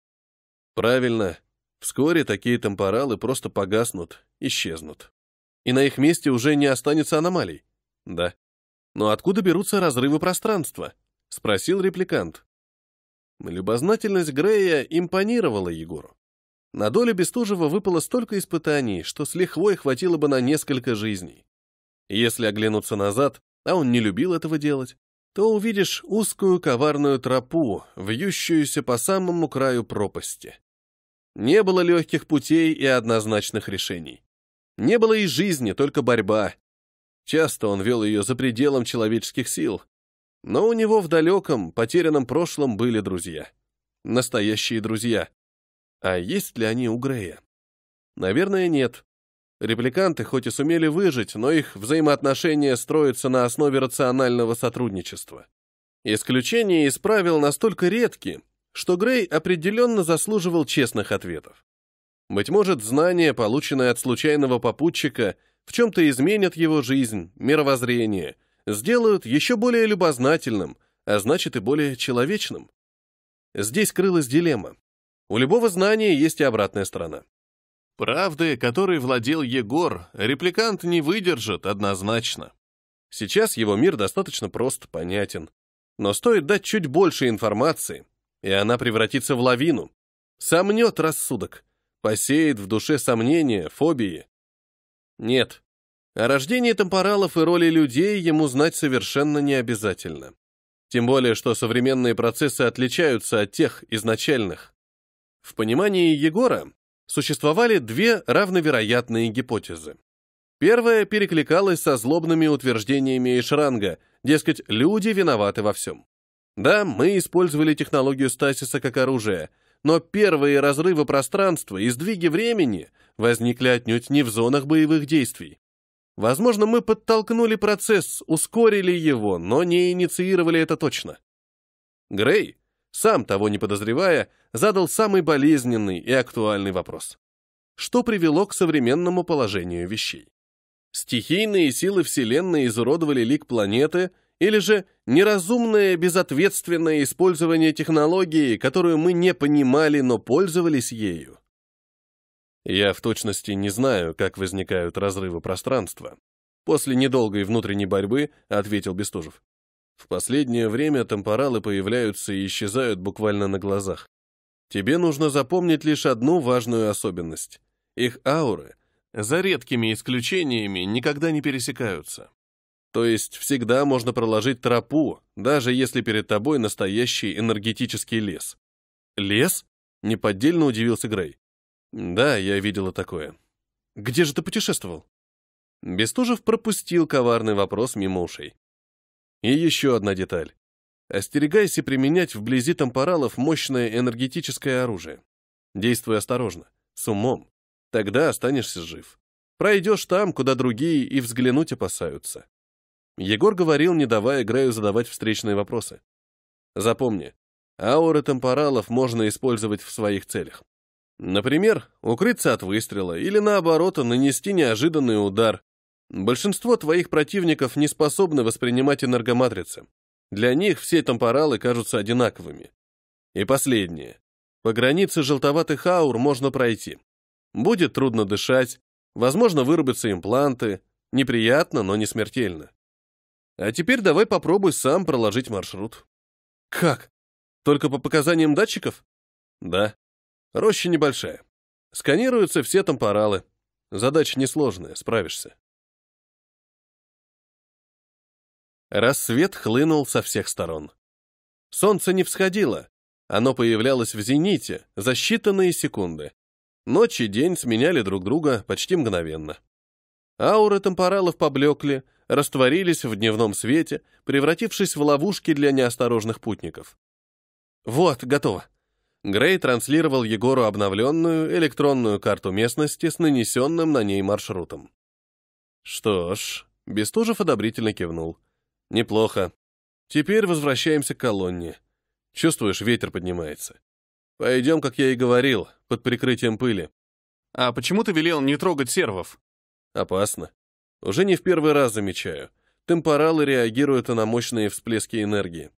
S1: Правильно, вскоре такие темпоралы просто погаснут, исчезнут. И на их месте уже не останется аномалий. Да. Но откуда берутся разрывы пространства? Спросил репликант. Любознательность Грея импонировала Егору. На долю Бестужева выпало столько испытаний, что с лихвой хватило бы на несколько жизней. Если оглянуться назад, а он не любил этого делать, то увидишь узкую коварную тропу, вьющуюся по самому краю пропасти. Не было легких путей и однозначных решений. Не было и жизни, только борьба. Часто он вел ее за пределом человеческих сил. Но у него в далеком, потерянном прошлом были друзья. Настоящие друзья. А есть ли они у Грея? Наверное, нет. Репликанты хоть и сумели выжить, но их взаимоотношения строятся на основе рационального сотрудничества. Исключения из правил настолько редки, что Грей определенно заслуживал честных ответов. Быть может, знания, полученные от случайного попутчика, в чем-то изменят его жизнь, мировоззрение, сделают еще более любознательным, а значит и более человечным. Здесь крылась дилемма. У любого знания есть и обратная сторона. Правды, которой владел Егор, репликант не выдержит однозначно. Сейчас его мир достаточно прост, понятен. Но стоит дать чуть больше информации, и она превратится в лавину. Сомнет рассудок, посеет в душе сомнения, фобии. Нет, о рождении темпоралов и роли людей ему знать совершенно не обязательно. Тем более, что современные процессы отличаются от тех изначальных. В понимании Егора существовали две равновероятные гипотезы. Первая перекликалась со злобными утверждениями Ишранга, дескать, люди виноваты во всем. Да, мы использовали технологию стасиса как оружие, но первые разрывы пространства и сдвиги времени возникли отнюдь не в зонах боевых действий. Возможно, мы подтолкнули процесс, ускорили его, но не инициировали это точно. Грей, сам того не подозревая, задал самый болезненный и актуальный вопрос. Что привело к современному положению вещей? Стихийные силы Вселенной изуродовали лик планеты или же неразумное, безответственное использование технологии, которую мы не понимали, но пользовались ею? Я в точности не знаю, как возникают разрывы пространства. После недолгой внутренней борьбы ответил Бестужев. В последнее время темпоралы появляются и исчезают буквально на глазах. Тебе нужно запомнить лишь одну важную особенность. Их ауры, за редкими исключениями, никогда не пересекаются. То есть всегда можно проложить тропу, даже если перед тобой настоящий энергетический лес. Лес? Неподдельно удивился Грей. Да, я видела такое. Где же ты путешествовал? Бестужев пропустил коварный вопрос мимо ушей. И еще одна деталь. Остерегайся применять вблизи тампоралов мощное энергетическое оружие. Действуй осторожно, с умом. Тогда останешься жив. Пройдешь там, куда другие и взглянуть опасаются. Егор говорил, не давая Грею задавать встречные вопросы. Запомни, ауры темпоралов можно использовать в своих целях. Например, укрыться от выстрела или, наоборот, нанести неожиданный удар, Большинство твоих противников не способны воспринимать энергоматрицы. Для них все темпоралы кажутся одинаковыми. И последнее. По границе желтоватых аур можно пройти. Будет трудно дышать, возможно, вырубятся импланты. Неприятно, но не смертельно. А теперь давай попробуй сам проложить маршрут. Как? Только по показаниям датчиков? Да. Роща небольшая. Сканируются все темпоралы. Задача несложная, справишься. Рассвет хлынул со всех сторон. Солнце не всходило, оно появлялось в зените за считанные секунды. Ночь и день сменяли друг друга почти мгновенно. Ауры темпоралов поблекли, растворились в дневном свете, превратившись в ловушки для неосторожных путников. «Вот, готово», Грей транслировал Егору обновленную электронную карту местности с нанесенным на ней маршрутом. «Что ж», — Бестужев одобрительно кивнул. Неплохо. Теперь возвращаемся к колонне. Чувствуешь, ветер поднимается. Пойдем, как я и говорил, под прикрытием пыли. А почему ты велел не трогать сервов? Опасно. Уже не в первый раз замечаю. Темпоралы реагируют на мощные всплески энергии.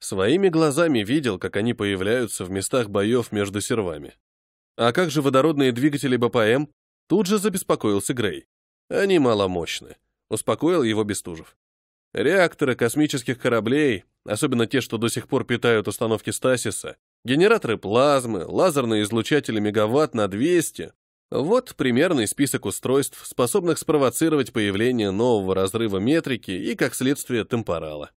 S1: Своими глазами видел, как они появляются в местах боев между сервами. А как же водородные двигатели БПМ? Тут же забеспокоился Грей. Они маломощны. Успокоил его Бестужев. Реакторы космических кораблей, особенно те, что до сих пор питают установки Стасиса, генераторы плазмы, лазерные излучатели мегаватт на 200. Вот примерный список устройств, способных спровоцировать появление нового разрыва метрики и, как следствие, темпорала.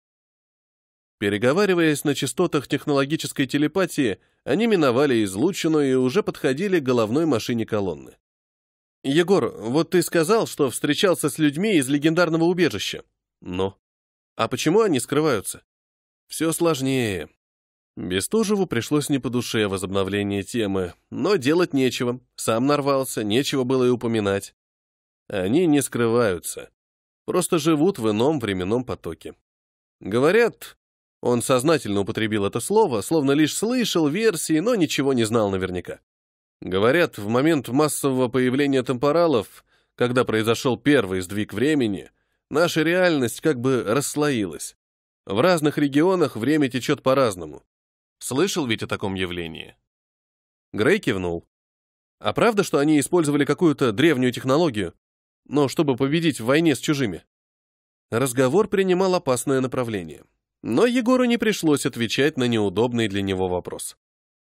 S1: Переговариваясь на частотах технологической телепатии, они миновали излученную и уже подходили к головной машине колонны. «Егор, вот ты сказал, что встречался с людьми из легендарного убежища». но а почему они скрываются? Все сложнее. Бестужеву пришлось не по душе возобновление темы, но делать нечего. Сам нарвался, нечего было и упоминать. Они не скрываются. Просто живут в ином временном потоке. Говорят, он сознательно употребил это слово, словно лишь слышал версии, но ничего не знал наверняка. Говорят, в момент массового появления темпоралов, когда произошел первый сдвиг времени, Наша реальность как бы расслоилась. В разных регионах время течет по-разному. Слышал ведь о таком явлении? Грей кивнул. А правда, что они использовали какую-то древнюю технологию? Но чтобы победить в войне с чужими? Разговор принимал опасное направление. Но Егору не пришлось отвечать на неудобный для него вопрос.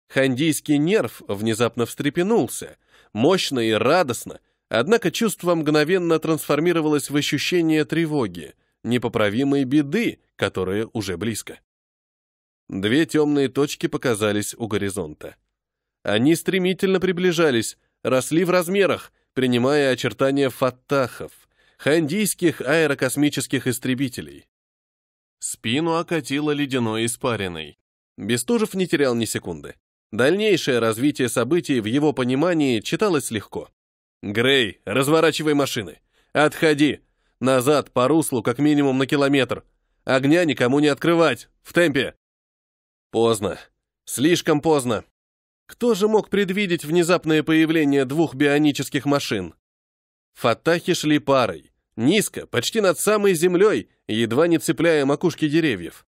S1: Хандийский нерв внезапно встрепенулся, мощно и радостно, Однако чувство мгновенно трансформировалось в ощущение тревоги, непоправимой беды, которая уже близко. Две темные точки показались у горизонта. Они стремительно приближались, росли в размерах, принимая очертания фаттахов, хандийских аэрокосмических истребителей. Спину окатило ледяной испариной. Бестужев не терял ни секунды. Дальнейшее развитие событий в его понимании читалось легко. «Грей, разворачивай машины! Отходи! Назад по руслу как минимум на километр! Огня никому не открывать! В темпе!» Поздно. Слишком поздно. Кто же мог предвидеть внезапное появление двух бионических машин? Фатахи шли парой, низко, почти над самой землей, едва не цепляя макушки деревьев.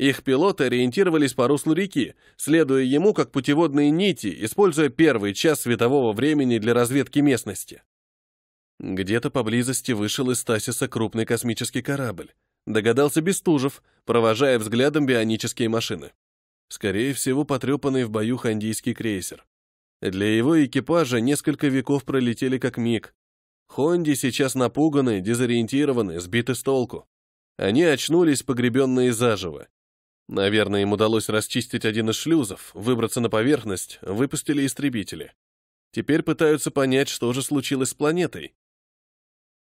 S1: Их пилоты ориентировались по руслу реки, следуя ему как путеводные нити, используя первый час светового времени для разведки местности. Где-то поблизости вышел из Тасиса крупный космический корабль. Догадался Бестужев, провожая взглядом бионические машины. Скорее всего, потрепанный в бою хандийский крейсер. Для его экипажа несколько веков пролетели как миг. Хонди сейчас напуганы, дезориентированы, сбиты с толку. Они очнулись, погребенные заживо, Наверное, им удалось расчистить один из шлюзов, выбраться на поверхность, выпустили истребители. Теперь пытаются понять, что же случилось с планетой.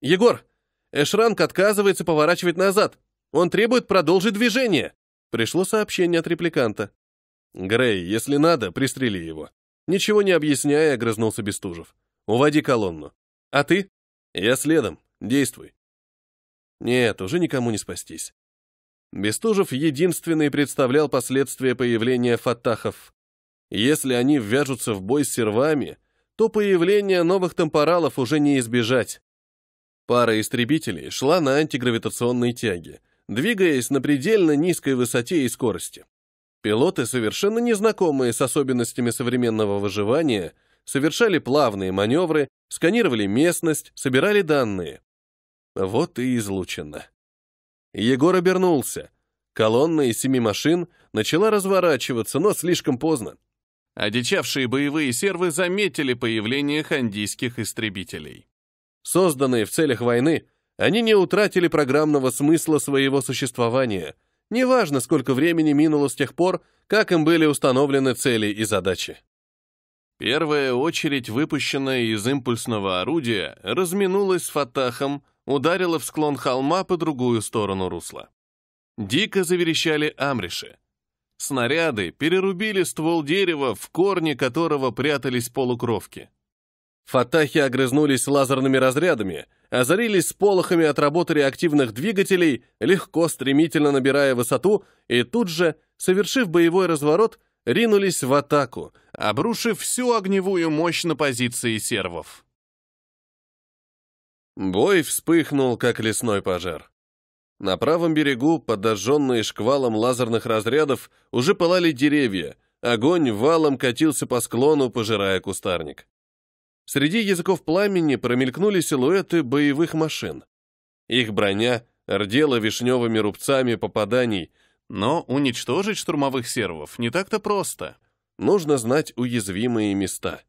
S1: «Егор, Эшранг отказывается поворачивать назад. Он требует продолжить движение!» Пришло сообщение от репликанта. «Грей, если надо, пристрели его». Ничего не объясняя, огрызнулся Бестужев. «Уводи колонну». «А ты?» «Я следом. Действуй». «Нет, уже никому не спастись. Бестужев единственный представлял последствия появления фатахов. Если они ввяжутся в бой с сервами, то появление новых темпоралов уже не избежать. Пара истребителей шла на антигравитационной тяге, двигаясь на предельно низкой высоте и скорости. Пилоты, совершенно незнакомые с особенностями современного выживания, совершали плавные маневры, сканировали местность, собирали данные. Вот и излучено. Егор обернулся. Колонна из семи машин начала разворачиваться, но слишком поздно. Одичавшие боевые сервы заметили появление хандийских истребителей. Созданные в целях войны, они не утратили программного смысла своего существования. Неважно, сколько времени минуло с тех пор, как им были установлены цели и задачи. Первая очередь, выпущенная из импульсного орудия, разминулась с Фатахом, ударила в склон холма по другую сторону русла. Дико заверещали амриши. Снаряды перерубили ствол дерева, в корне которого прятались полукровки. Фатахи огрызнулись лазерными разрядами, озарились сполохами от работы реактивных двигателей, легко, стремительно набирая высоту, и тут же, совершив боевой разворот, ринулись в атаку, обрушив всю огневую мощь на позиции сервов. Бой вспыхнул, как лесной пожар. На правом берегу, подожженные шквалом лазерных разрядов, уже пылали деревья, огонь валом катился по склону, пожирая кустарник. Среди языков пламени промелькнули силуэты боевых машин. Их броня рдела вишневыми рубцами попаданий, но уничтожить штурмовых сервов не так-то просто. Нужно знать уязвимые места.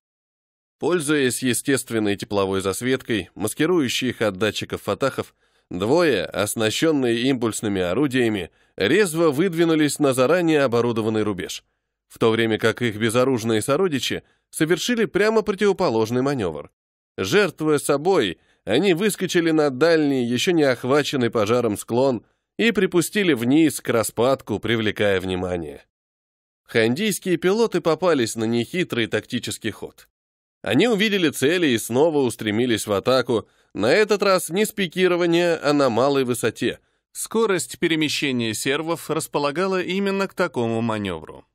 S1: Пользуясь естественной тепловой засветкой, маскирующей их от датчиков фатахов, двое, оснащенные импульсными орудиями, резво выдвинулись на заранее оборудованный рубеж, в то время как их безоружные сородичи совершили прямо противоположный маневр. Жертвуя собой, они выскочили на дальний, еще не охваченный пожаром склон и припустили вниз к распадку, привлекая внимание. Хандийские пилоты попались на нехитрый тактический ход. Они увидели цели и снова устремились в атаку, на этот раз не с пикирования, а на малой высоте. Скорость перемещения сервов располагала именно к такому маневру.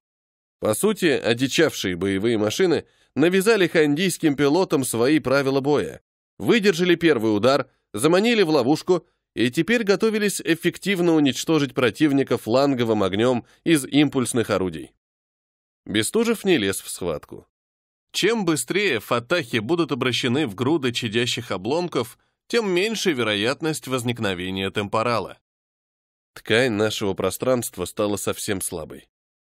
S1: По сути, одичавшие боевые машины навязали хандийским пилотам свои правила боя, выдержали первый удар, заманили в ловушку и теперь готовились эффективно уничтожить противника фланговым огнем из импульсных орудий. Бестужев не лез в схватку. Чем быстрее фатахи будут обращены в груды чадящих обломков, тем меньше вероятность возникновения темпорала. Ткань нашего пространства стала совсем слабой.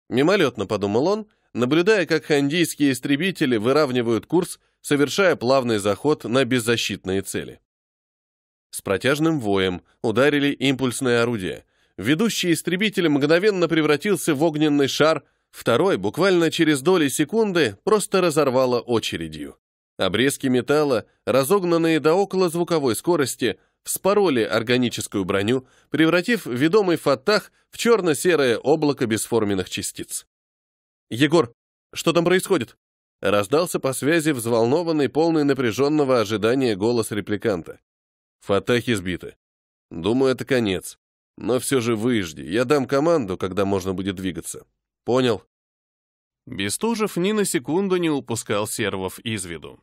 S1: Мимолетно подумал он, наблюдая, как хандийские истребители выравнивают курс, совершая плавный заход на беззащитные цели. С протяжным воем ударили импульсные орудия. Ведущий истребитель мгновенно превратился в огненный шар, Второй буквально через доли секунды просто разорвало очередью. Обрезки металла, разогнанные до около звуковой скорости, вспороли органическую броню, превратив ведомый фатах в черно-серое облако бесформенных частиц. «Егор, что там происходит?» Раздался по связи взволнованный, полный напряженного ожидания голос репликанта. Фатахи избиты. Думаю, это конец. Но все же выжди, я дам команду, когда можно будет двигаться. Понял. Бестужев ни на секунду не упускал сервов из виду.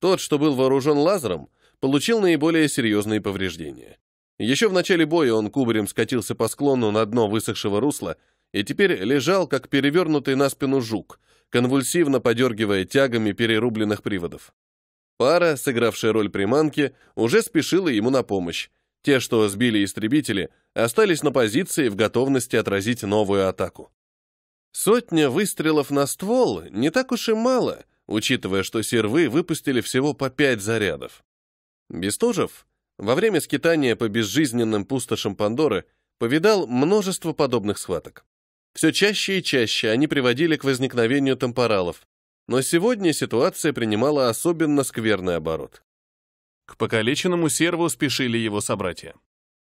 S1: Тот, что был вооружен лазером, получил наиболее серьезные повреждения. Еще в начале боя он кубарем скатился по склону на дно высохшего русла и теперь лежал, как перевернутый на спину жук, конвульсивно подергивая тягами перерубленных приводов. Пара, сыгравшая роль приманки, уже спешила ему на помощь. Те, что сбили истребители, остались на позиции в готовности отразить новую атаку. Сотня выстрелов на ствол не так уж и мало, учитывая, что сервы выпустили всего по пять зарядов. Бестужев во время скитания по безжизненным пустошам Пандоры повидал множество подобных схваток. Все чаще и чаще они приводили к возникновению темпоралов, но сегодня ситуация принимала особенно скверный оборот. К покалеченному серву спешили его собратья.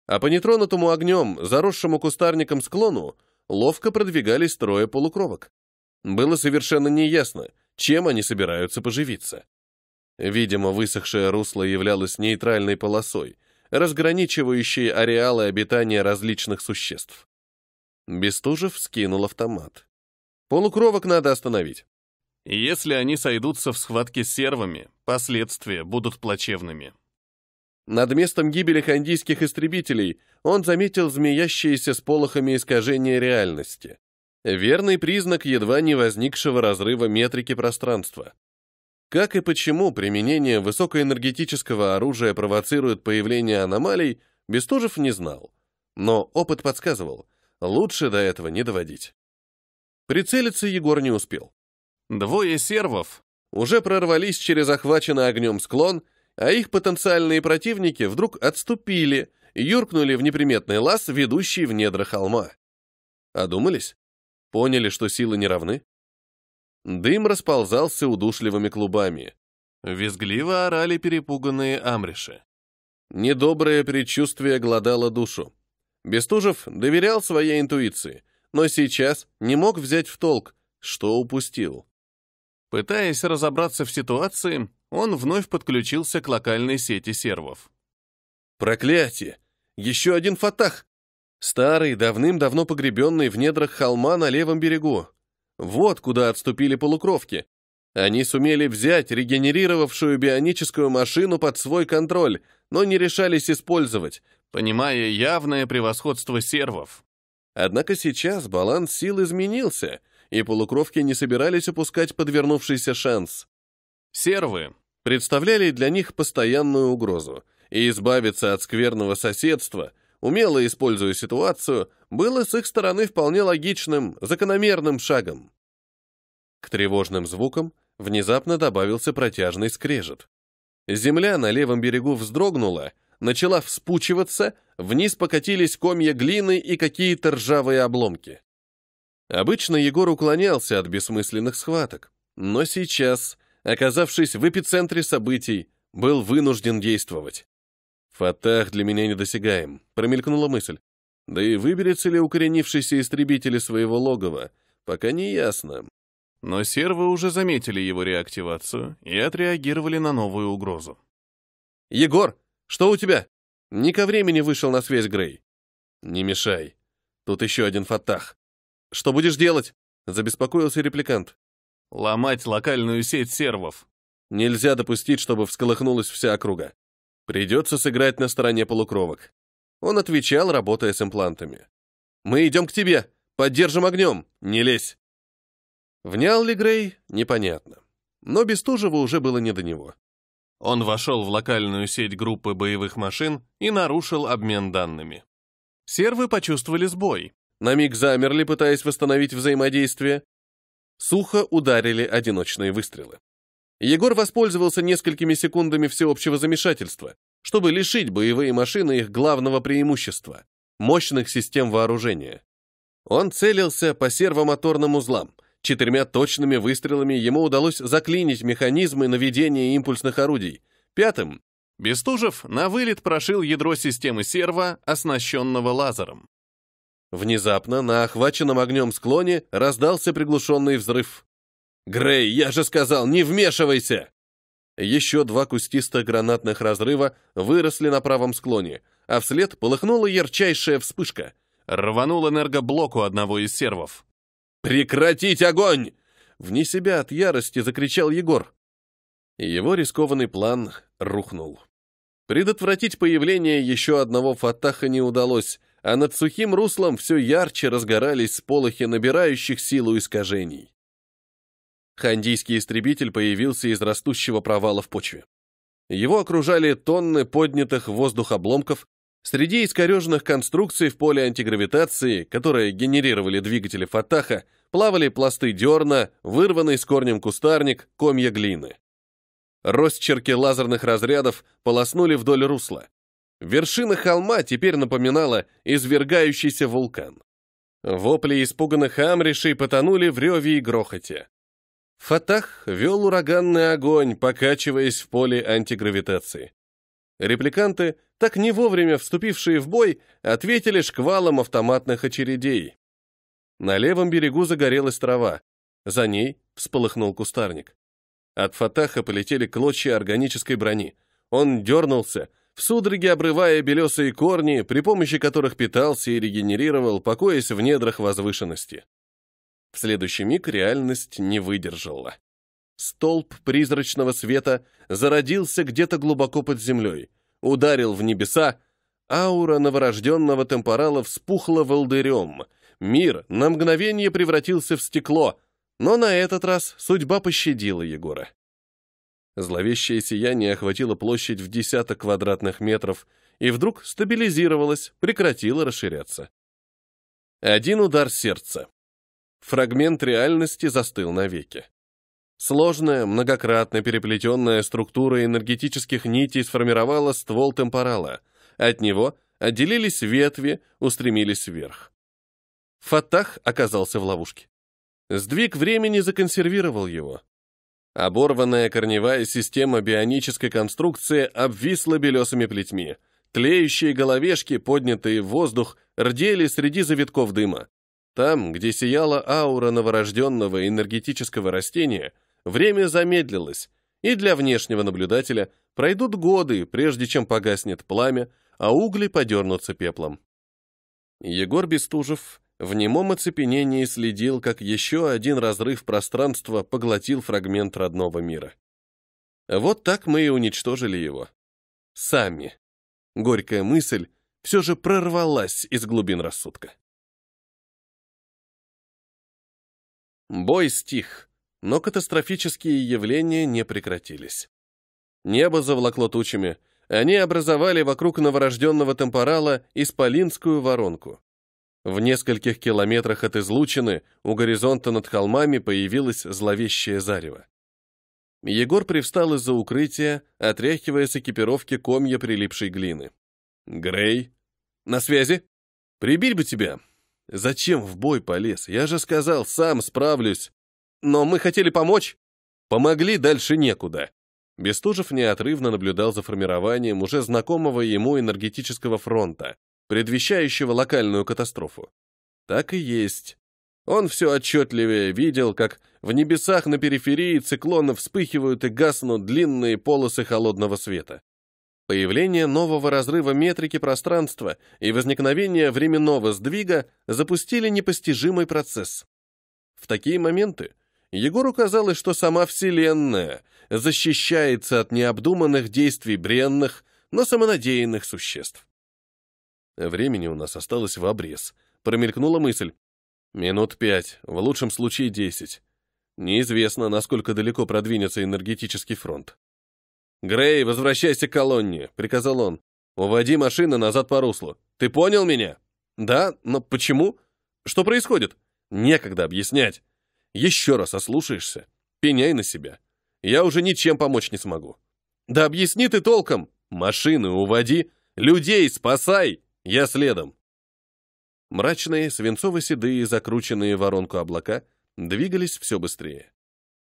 S1: А по нетронутому огнем, заросшему кустарником склону, ловко продвигались трое полукровок. Было совершенно неясно, чем они собираются поживиться. Видимо, высохшее русло являлось нейтральной полосой, разграничивающей ареалы обитания различных существ. Бестужев скинул автомат. Полукровок надо остановить. Если они сойдутся в схватке с сервами, последствия будут плачевными. Над местом гибели хандийских истребителей он заметил змеящиеся с полохами искажения реальности. Верный признак едва не возникшего разрыва метрики пространства. Как и почему применение высокоэнергетического оружия провоцирует появление аномалий, Бестужев не знал. Но опыт подсказывал, лучше до этого не доводить. Прицелиться Егор не успел. Двое сервов уже прорвались через охваченный огнем склон а их потенциальные противники вдруг отступили, и юркнули в неприметный лаз, ведущий в недра холма. Одумались? Поняли, что силы не равны? Дым расползался удушливыми клубами. Визгливо орали перепуганные амриши. Недоброе предчувствие глодало душу. Бестужев доверял своей интуиции, но сейчас не мог взять в толк, что упустил. Пытаясь разобраться в ситуации, он вновь подключился к локальной сети сервов. «Проклятие! Еще один фатах! Старый, давным-давно погребенный в недрах холма на левом берегу. Вот куда отступили полукровки. Они сумели взять регенерировавшую бионическую машину под свой контроль, но не решались использовать, понимая явное превосходство сервов. Однако сейчас баланс сил изменился, и полукровки не собирались упускать подвернувшийся шанс. Сервы, представляли для них постоянную угрозу, и избавиться от скверного соседства, умело используя ситуацию, было с их стороны вполне логичным, закономерным шагом. К тревожным звукам внезапно добавился протяжный скрежет. Земля на левом берегу вздрогнула, начала вспучиваться, вниз покатились комья глины и какие-то ржавые обломки. Обычно Егор уклонялся от бессмысленных схваток, но сейчас оказавшись в эпицентре событий, был вынужден действовать. «Фатах для меня недосягаем», — промелькнула мысль. «Да и выберется ли укоренившийся истребитель своего логова, пока не ясно». Но сервы уже заметили его реактивацию и отреагировали на новую угрозу. «Егор, что у тебя?» «Не ко времени вышел на связь Грей». «Не мешай. Тут еще один фатах». «Что будешь делать?» — забеспокоился репликант. Ломать локальную сеть сервов. Нельзя допустить, чтобы всколыхнулась вся округа. Придется сыграть на стороне полукровок. Он отвечал, работая с имплантами. «Мы идем к тебе! Поддержим огнем! Не лезь!» Внял ли Грей, непонятно. Но Бестужева уже было не до него. Он вошел в локальную сеть группы боевых машин и нарушил обмен данными. Сервы почувствовали сбой. На миг замерли, пытаясь восстановить взаимодействие, Сухо ударили одиночные выстрелы. Егор воспользовался несколькими секундами всеобщего замешательства, чтобы лишить боевые машины их главного преимущества – мощных систем вооружения. Он целился по сервомоторным узлам. Четырьмя точными выстрелами ему удалось заклинить механизмы наведения импульсных орудий. Пятым Бестужев на вылет прошил ядро системы серва, оснащенного лазером. Внезапно на охваченном огнем склоне раздался приглушенный взрыв. «Грей, я же сказал, не вмешивайся!» Еще два кустистых гранатных разрыва выросли на правом склоне, а вслед полыхнула ярчайшая вспышка. Рванул энергоблок у одного из сервов. «Прекратить огонь!» Вне себя от ярости закричал Егор. Его рискованный план рухнул. Предотвратить появление еще одного фатаха не удалось, а над сухим руслом все ярче разгорались сполохи набирающих силу искажений. Хандийский истребитель появился из растущего провала в почве. Его окружали тонны поднятых в воздух обломков, среди искореженных конструкций в поле антигравитации, которые генерировали двигатели Фатаха, плавали пласты дерна, вырванный с корнем кустарник, комья глины. Росчерки лазерных разрядов полоснули вдоль русла. Вершина холма теперь напоминала извергающийся вулкан. Вопли испуганных амришей потонули в реве и грохоте. Фатах вел ураганный огонь, покачиваясь в поле антигравитации. Репликанты, так не вовремя вступившие в бой, ответили шквалом автоматных очередей. На левом берегу загорелась трава. За ней всполыхнул кустарник. От Фатаха полетели клочья органической брони. Он дернулся, в судороге обрывая белесые корни, при помощи которых питался и регенерировал, покоясь в недрах возвышенности. В следующий миг реальность не выдержала. Столб призрачного света зародился где-то глубоко под землей, ударил в небеса, аура новорожденного темпорала вспухла волдырем, мир на мгновение превратился в стекло, но на этот раз судьба пощадила Егора. Зловещее сияние охватило площадь в десяток квадратных метров и вдруг стабилизировалось, прекратило расширяться. Один удар сердца. Фрагмент реальности застыл навеки. Сложная, многократно переплетенная структура энергетических нитей сформировала ствол темпорала. От него отделились ветви, устремились вверх. Фатах оказался в ловушке. Сдвиг времени законсервировал его. Оборванная корневая система бионической конструкции обвисла белесыми плетьми. Тлеющие головешки, поднятые в воздух, рдели среди завитков дыма. Там, где сияла аура новорожденного энергетического растения, время замедлилось, и для внешнего наблюдателя пройдут годы, прежде чем погаснет пламя, а угли подернутся пеплом. Егор Бестужев в немом оцепенении следил, как еще один разрыв пространства поглотил фрагмент родного мира. Вот так мы и уничтожили его. Сами. Горькая мысль все же прорвалась из глубин рассудка. Бой стих, но катастрофические явления не прекратились. Небо заволокло тучами, они образовали вокруг новорожденного темпорала исполинскую воронку. В нескольких километрах от излучины у горизонта над холмами появилось зловещее зарево. Егор привстал из-за укрытия, отряхивая с экипировки комья прилипшей глины. «Грей?» «На связи?» «Прибить бы тебя!» «Зачем в бой полез? Я же сказал, сам справлюсь!» «Но мы хотели помочь!» «Помогли, дальше некуда!» Бестужев неотрывно наблюдал за формированием уже знакомого ему энергетического фронта, предвещающего локальную катастрофу. Так и есть. Он все отчетливее видел, как в небесах на периферии циклона вспыхивают и гаснут длинные полосы холодного света. Появление нового разрыва метрики пространства и возникновение временного сдвига запустили непостижимый процесс. В такие моменты Егору казалось, что сама Вселенная защищается от необдуманных действий бренных, но самонадеянных существ. Времени у нас осталось в обрез. Промелькнула мысль. Минут пять, в лучшем случае десять. Неизвестно, насколько далеко продвинется энергетический фронт. «Грей, возвращайся к колонне», — приказал он. «Уводи машины назад по руслу. Ты понял меня?» «Да, но почему? Что происходит?» «Некогда объяснять. Еще раз ослушаешься. Пеняй на себя. Я уже ничем помочь не смогу». «Да объясни ты толком! Машины уводи, людей спасай!» «Я следом». Мрачные, свинцово-седые, закрученные в воронку облака двигались все быстрее.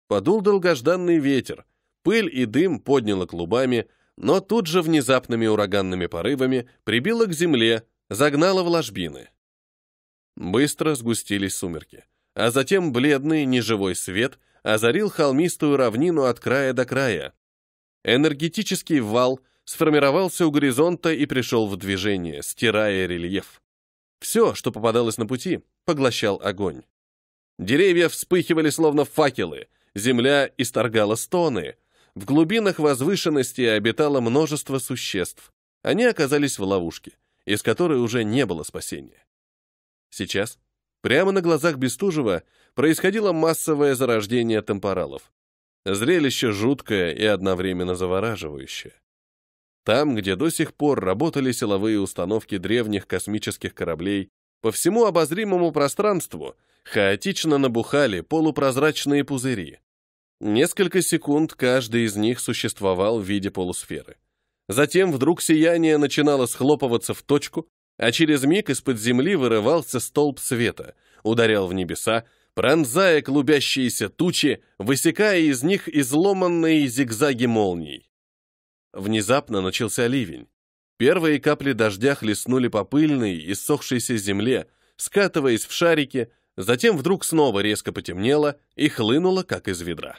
S1: Подул долгожданный ветер, пыль и дым подняло клубами, но тут же внезапными ураганными порывами прибило к земле, загнало в ложбины. Быстро сгустились сумерки, а затем бледный, неживой свет озарил холмистую равнину от края до края. Энергетический вал — сформировался у горизонта и пришел в движение, стирая рельеф. Все, что попадалось на пути, поглощал огонь. Деревья вспыхивали словно факелы, земля исторгала стоны. В глубинах возвышенности обитало множество существ. Они оказались в ловушке, из которой уже не было спасения. Сейчас, прямо на глазах Бестужева, происходило массовое зарождение темпоралов. Зрелище жуткое и одновременно завораживающее. Там, где до сих пор работали силовые установки древних космических кораблей, по всему обозримому пространству хаотично набухали полупрозрачные пузыри. Несколько секунд каждый из них существовал в виде полусферы. Затем вдруг сияние начинало схлопываться в точку, а через миг из-под земли вырывался столб света, ударял в небеса, пронзая клубящиеся тучи, высекая из них изломанные зигзаги молний. Внезапно начался ливень. Первые капли дождя хлестнули по пыльной и ссохшейся земле, скатываясь в шарики, затем вдруг снова резко потемнело и хлынуло, как из ведра.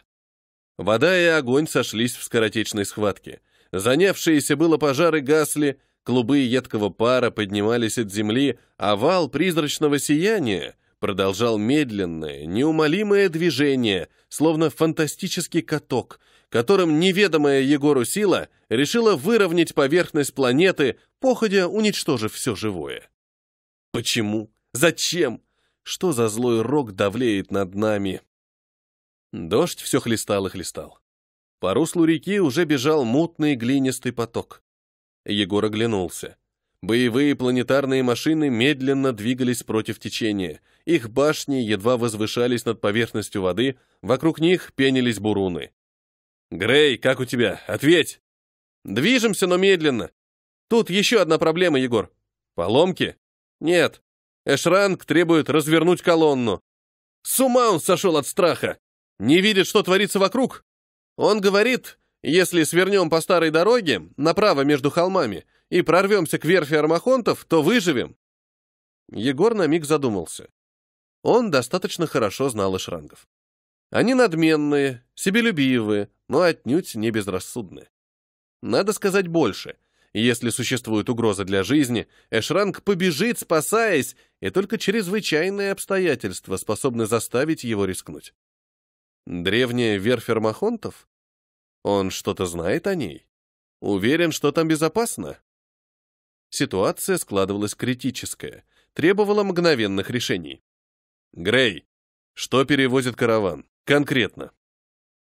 S1: Вода и огонь сошлись в скоротечной схватке. Занявшиеся было пожары гасли, клубы едкого пара поднимались от земли, а вал призрачного сияния продолжал медленное, неумолимое движение, словно фантастический каток — которым неведомая Егору сила решила выровнять поверхность планеты, походя уничтожив все живое. Почему? Зачем? Что за злой рок давлеет над нами? Дождь все хлестал и хлестал. По руслу реки уже бежал мутный глинистый поток. Егор оглянулся. Боевые планетарные машины медленно двигались против течения. Их башни едва возвышались над поверхностью воды, вокруг них пенились буруны. «Грей, как у тебя? Ответь!» «Движемся, но медленно. Тут еще одна проблема, Егор. Поломки? Нет. Эшранг требует развернуть колонну. С ума он сошел от страха. Не видит, что творится вокруг. Он говорит, если свернем по старой дороге, направо между холмами, и прорвемся к верфи армахонтов, то выживем. Егор на миг задумался. Он достаточно хорошо знал эшрангов. Они надменные, себелюбивые, но отнюдь не безрассудны. Надо сказать больше. Если существует угроза для жизни, Эшранг побежит, спасаясь, и только чрезвычайные обстоятельства способны заставить его рискнуть. Древняя верфер Махонтов? Он что-то знает о ней? Уверен, что там безопасно? Ситуация складывалась критическая, требовала мгновенных решений. «Грей, что перевозит караван?» Конкретно.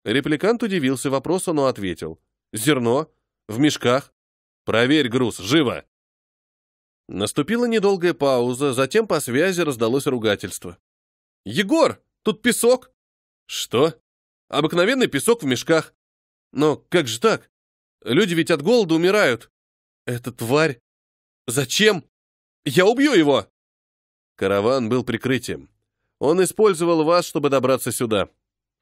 S1: Репликант удивился вопросу, но ответил. «Зерно? В мешках? Проверь груз, живо!» Наступила недолгая пауза, затем по связи раздалось ругательство. «Егор, тут песок!» «Что?» «Обыкновенный песок в мешках!» «Но как же так? Люди ведь от голода умирают!» «Эта тварь! Зачем? Я убью его!» Караван был прикрытием. Он использовал вас, чтобы добраться сюда.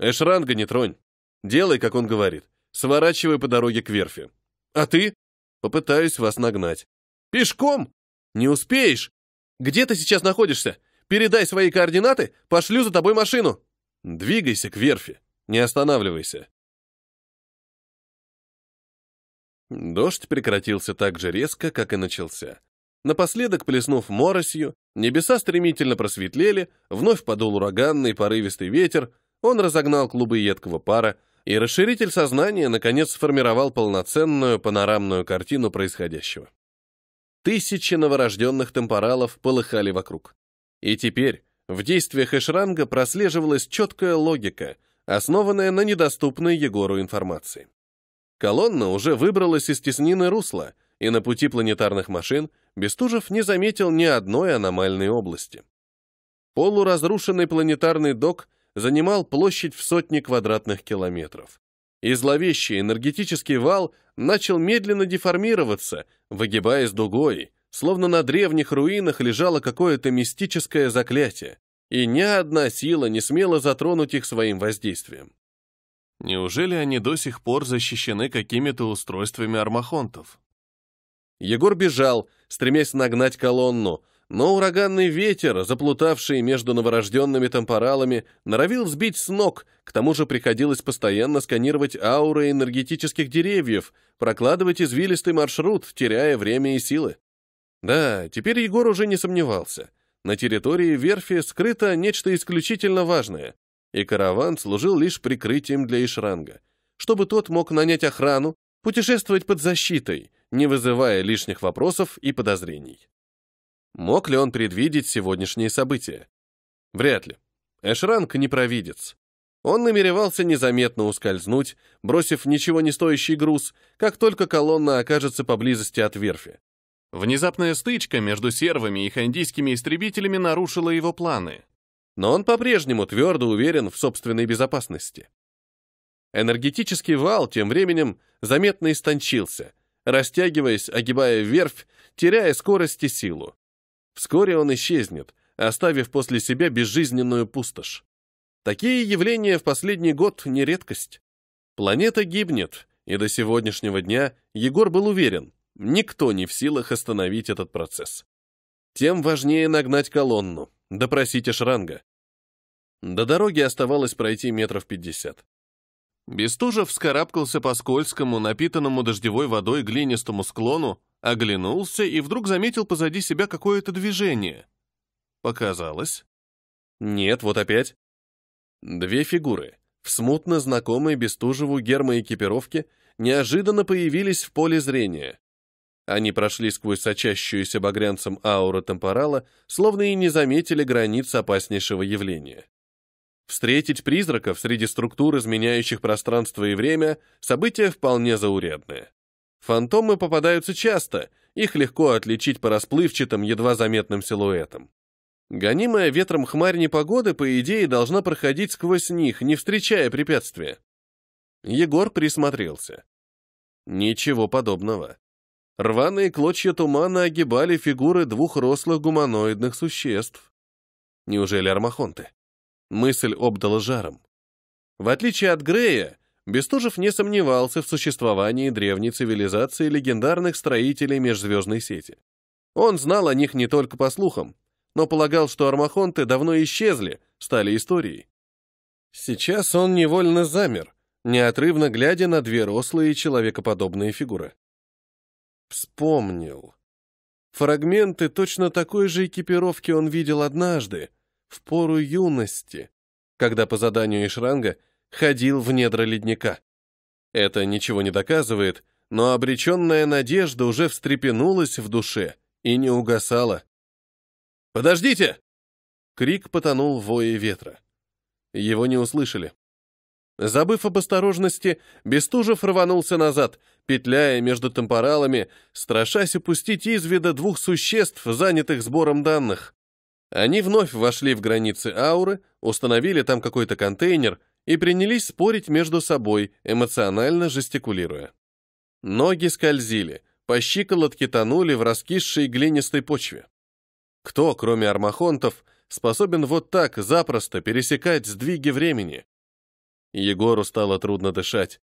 S1: Эшранга не тронь. Делай, как он говорит. Сворачивай по дороге к верфи. А ты? Попытаюсь вас нагнать. Пешком? Не успеешь. Где ты сейчас находишься? Передай свои координаты, пошлю за тобой машину. Двигайся к верфи. Не останавливайся. Дождь прекратился так же резко, как и начался. Напоследок, плеснув моросью, небеса стремительно просветлели, вновь подул ураганный порывистый ветер, он разогнал клубы едкого пара, и расширитель сознания наконец сформировал полноценную панорамную картину происходящего. Тысячи новорожденных темпоралов полыхали вокруг. И теперь в действиях Эшранга прослеживалась четкая логика, основанная на недоступной Егору информации. Колонна уже выбралась из теснины русла, и на пути планетарных машин Бестужев не заметил ни одной аномальной области. Полуразрушенный планетарный док занимал площадь в сотни квадратных километров. И зловещий энергетический вал начал медленно деформироваться, выгибаясь дугой, словно на древних руинах лежало какое-то мистическое заклятие, и ни одна сила не смела затронуть их своим воздействием. Неужели они до сих пор защищены какими-то устройствами армахонтов? Егор бежал, стремясь нагнать колонну, но ураганный ветер, заплутавший между новорожденными темпоралами, норовил сбить с ног, к тому же приходилось постоянно сканировать ауры энергетических деревьев, прокладывать извилистый маршрут, теряя время и силы. Да, теперь Егор уже не сомневался. На территории верфи скрыто нечто исключительно важное, и караван служил лишь прикрытием для Ишранга, чтобы тот мог нанять охрану, путешествовать под защитой, не вызывая лишних вопросов и подозрений. Мог ли он предвидеть сегодняшние события? Вряд ли. Эшранг не провидец. Он намеревался незаметно ускользнуть, бросив ничего не стоящий груз, как только колонна окажется поблизости от верфи. Внезапная стычка между сервами и хандийскими истребителями нарушила его планы. Но он по-прежнему твердо уверен в собственной безопасности. Энергетический вал тем временем заметно истончился, растягиваясь, огибая верфь, теряя скорость и силу. Вскоре он исчезнет, оставив после себя безжизненную пустошь. Такие явления в последний год не редкость. Планета гибнет, и до сегодняшнего дня Егор был уверен, никто не в силах остановить этот процесс. Тем важнее нагнать колонну, допросить Эшранга. До дороги оставалось пройти метров пятьдесят. Бестужев вскарабкался по скользкому, напитанному дождевой водой глинистому склону, Оглянулся и вдруг заметил позади себя какое-то движение. Показалось. Нет, вот опять. Две фигуры в смутно знакомой Бестужеву гермоэкипировке неожиданно появились в поле зрения. Они прошли сквозь сочащуюся багрянцем ауру темпорала, словно и не заметили границ опаснейшего явления. Встретить призраков среди структур, изменяющих пространство и время, событие вполне заурядное. Фантомы попадаются часто, их легко отличить по расплывчатым, едва заметным силуэтам. Гонимая ветром хмарь непогоды, по идее, должна проходить сквозь них, не встречая препятствия. Егор присмотрелся. Ничего подобного. Рваные клочья тумана огибали фигуры двух рослых гуманоидных существ. Неужели армахонты? Мысль обдала жаром. В отличие от Грея, Бестужев не сомневался в существовании древней цивилизации легендарных строителей межзвездной сети. Он знал о них не только по слухам, но полагал, что армахонты давно исчезли, стали историей. Сейчас он невольно замер, неотрывно глядя на две рослые человекоподобные фигуры. Вспомнил. Фрагменты точно такой же экипировки он видел однажды, в пору юности, когда по заданию Ишранга — ходил в недра ледника. Это ничего не доказывает, но обреченная надежда уже встрепенулась в душе и не угасала. «Подождите!» Крик потонул в вое ветра. Его не услышали. Забыв об осторожности, Бестужев рванулся назад, петляя между темпоралами, страшась упустить из вида двух существ, занятых сбором данных. Они вновь вошли в границы ауры, установили там какой-то контейнер — и принялись спорить между собой, эмоционально жестикулируя. Ноги скользили, по щиколотке тонули в раскисшей глинистой почве. Кто, кроме армахонтов, способен вот так запросто пересекать сдвиги времени? Егору стало трудно дышать.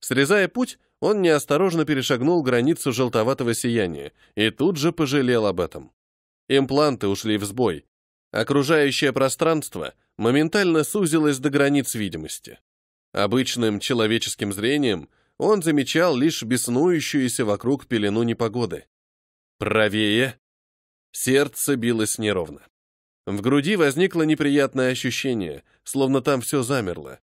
S1: Срезая путь, он неосторожно перешагнул границу желтоватого сияния и тут же пожалел об этом. Импланты ушли в сбой, Окружающее пространство моментально сузилось до границ видимости. Обычным человеческим зрением он замечал лишь беснующуюся вокруг пелену непогоды. Правее. Сердце билось неровно. В груди возникло неприятное ощущение, словно там все замерло.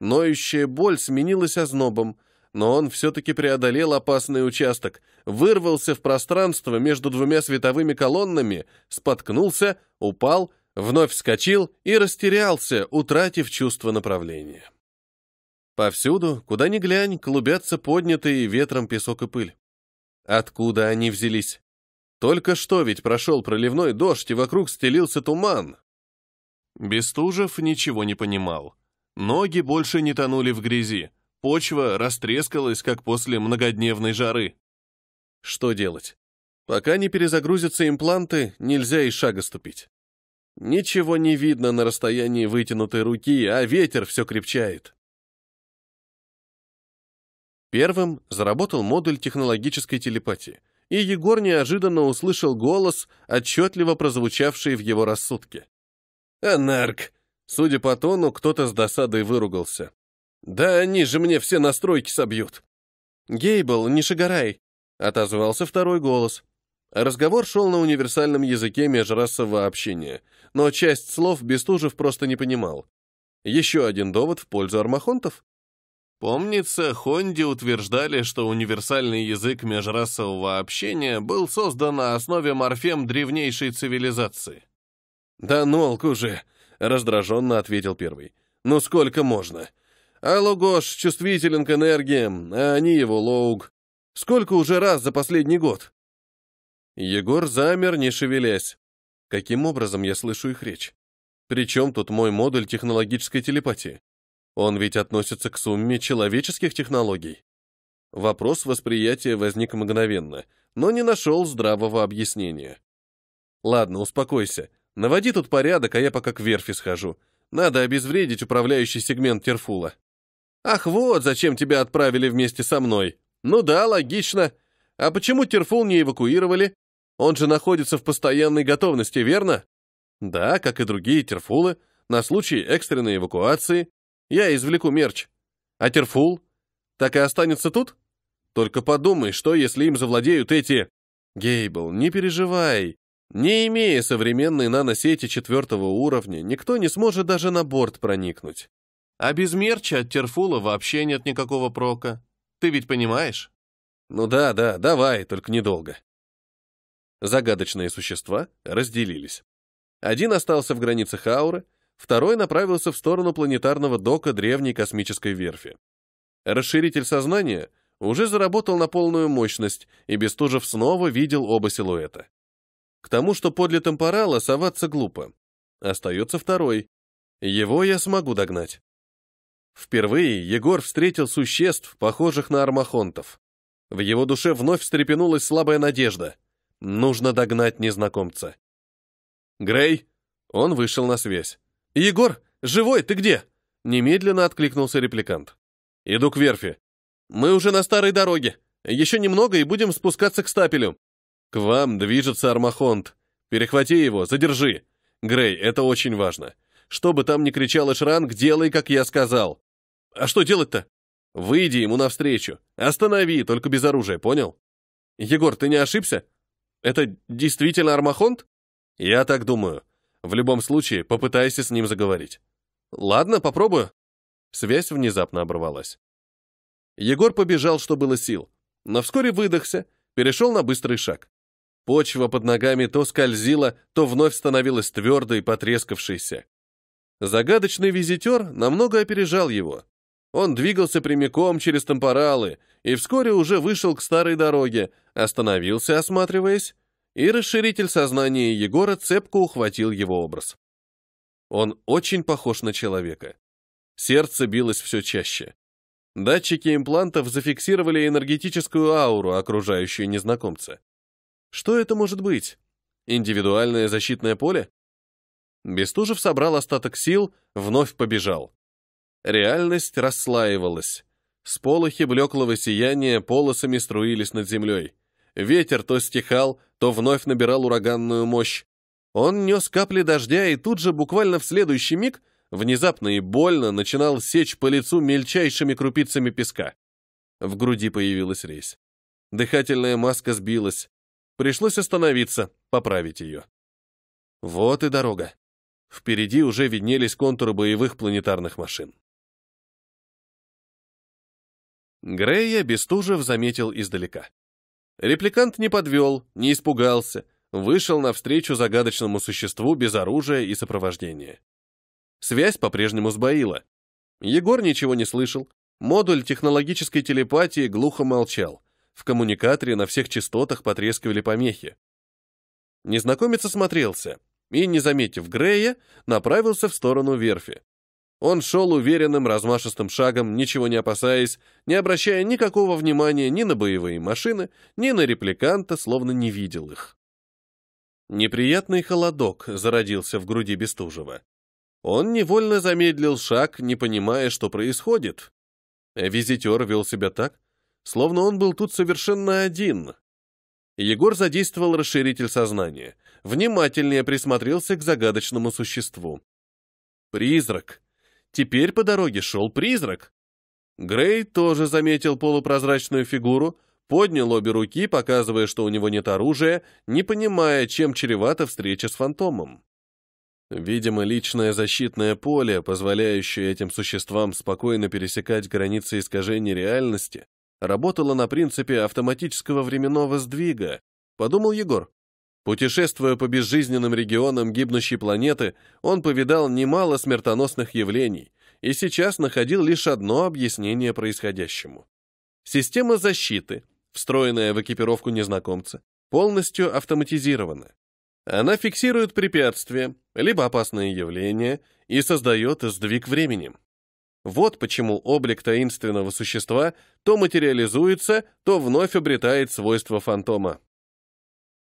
S1: Ноющая боль сменилась ознобом, но он все-таки преодолел опасный участок, вырвался в пространство между двумя световыми колоннами, споткнулся, упал, вновь вскочил и растерялся, утратив чувство направления. Повсюду, куда ни глянь, клубятся поднятые ветром песок и пыль. Откуда они взялись? Только что ведь прошел проливной дождь, и вокруг стелился туман. Бестужев ничего не понимал. Ноги больше не тонули в грязи, Почва растрескалась, как после многодневной жары. Что делать? Пока не перезагрузятся импланты, нельзя и шага ступить. Ничего не видно на расстоянии вытянутой руки, а ветер все крепчает. Первым заработал модуль технологической телепатии, и Егор неожиданно услышал голос, отчетливо прозвучавший в его рассудке. «Анарк!» Судя по тону, кто-то с досадой выругался. «Да они же мне все настройки собьют!» «Гейбл, не шагарай!» — отозвался второй голос. Разговор шел на универсальном языке межрасового общения, но часть слов Бестужев просто не понимал. Еще один довод в пользу армахонтов. Помнится, Хонди утверждали, что универсальный язык межрасового общения был создан на основе морфем древнейшей цивилизации. «Да нолк ну, уже! раздраженно ответил первый. «Ну сколько можно? А Логош чувствителен к энергиям, а они его лоуг. Сколько уже раз за последний год? Егор замер, не шевелясь. Каким образом я слышу их речь? Причем тут мой модуль технологической телепатии? Он ведь относится к сумме человеческих технологий. Вопрос восприятия возник мгновенно, но не нашел здравого объяснения. Ладно, успокойся. Наводи тут порядок, а я пока к верфи схожу. Надо обезвредить управляющий сегмент Терфула. «Ах, вот зачем тебя отправили вместе со мной. Ну да, логично. А почему Терфул не эвакуировали? Он же находится в постоянной готовности, верно? Да, как и другие Терфулы, на случай экстренной эвакуации. Я извлеку мерч. А Терфул? Так и останется тут? Только подумай, что если им завладеют эти... Гейбл, не переживай. Не имея современной наносети четвертого уровня, никто не сможет даже на борт проникнуть. А без мерча от Терфула вообще нет никакого прока. Ты ведь понимаешь? Ну да, да, давай, только недолго. Загадочные существа разделились. Один остался в границах ауры, второй направился в сторону планетарного дока древней космической верфи. Расширитель сознания уже заработал на полную мощность, и Бестужев снова видел оба силуэта. К тому, что подле темпорала соваться глупо. Остается второй. Его я смогу догнать. Впервые Егор встретил существ, похожих на армахонтов. В его душе вновь встрепенулась слабая надежда. Нужно догнать незнакомца. «Грей!» Он вышел на связь. «Егор, живой, ты где?» Немедленно откликнулся репликант. «Иду к верфи. Мы уже на старой дороге. Еще немного и будем спускаться к стапелю. К вам движется армахонт. Перехвати его, задержи. Грей, это очень важно. Что бы там ни кричал Эшранг, делай, как я сказал. А что делать-то? Выйди ему навстречу. Останови, только без оружия, понял? Егор, ты не ошибся? Это действительно Армахонт? Я так думаю. В любом случае, попытайся с ним заговорить. Ладно, попробую. Связь внезапно оборвалась. Егор побежал, что было сил, но вскоре выдохся, перешел на быстрый шаг. Почва под ногами то скользила, то вновь становилась твердой, и потрескавшейся. Загадочный визитер намного опережал его, он двигался прямиком через Тампоралы и вскоре уже вышел к старой дороге, остановился, осматриваясь, и расширитель сознания Егора цепко ухватил его образ. Он очень похож на человека. Сердце билось все чаще. Датчики имплантов зафиксировали энергетическую ауру, окружающую незнакомца. Что это может быть? Индивидуальное защитное поле? Бестужев собрал остаток сил, вновь побежал. Реальность расслаивалась. Сполохи блеклого сияния полосами струились над землей. Ветер то стихал, то вновь набирал ураганную мощь. Он нес капли дождя и тут же, буквально в следующий миг, внезапно и больно начинал сечь по лицу мельчайшими крупицами песка. В груди появилась резь. Дыхательная маска сбилась. Пришлось остановиться, поправить ее. Вот и дорога. Впереди уже виднелись контуры боевых планетарных машин. Грея Бестужев заметил издалека. Репликант не подвел, не испугался, вышел навстречу загадочному существу без оружия и сопровождения. Связь по-прежнему сбоила. Егор ничего не слышал, модуль технологической телепатии глухо молчал, в коммуникаторе на всех частотах потрескивали помехи. Незнакомец осмотрелся и, не заметив Грея, направился в сторону верфи. Он шел уверенным, размашистым шагом, ничего не опасаясь, не обращая никакого внимания ни на боевые машины, ни на репликанта, словно не видел их. Неприятный холодок зародился в груди Бестужева. Он невольно замедлил шаг, не понимая, что происходит. Визитер вел себя так, словно он был тут совершенно один. Егор задействовал расширитель сознания, внимательнее присмотрелся к загадочному существу. Призрак, Теперь по дороге шел призрак. Грей тоже заметил полупрозрачную фигуру, поднял обе руки, показывая, что у него нет оружия, не понимая, чем чревата встреча с фантомом. Видимо, личное защитное поле, позволяющее этим существам спокойно пересекать границы искажений реальности, работало на принципе автоматического временного сдвига, подумал Егор. Путешествуя по безжизненным регионам гибнущей планеты, он повидал немало смертоносных явлений и сейчас находил лишь одно объяснение происходящему. Система защиты, встроенная в экипировку незнакомца, полностью автоматизирована. Она фиксирует препятствия, либо опасные явления, и создает сдвиг временем. Вот почему облик таинственного существа то материализуется, то вновь обретает свойства фантома.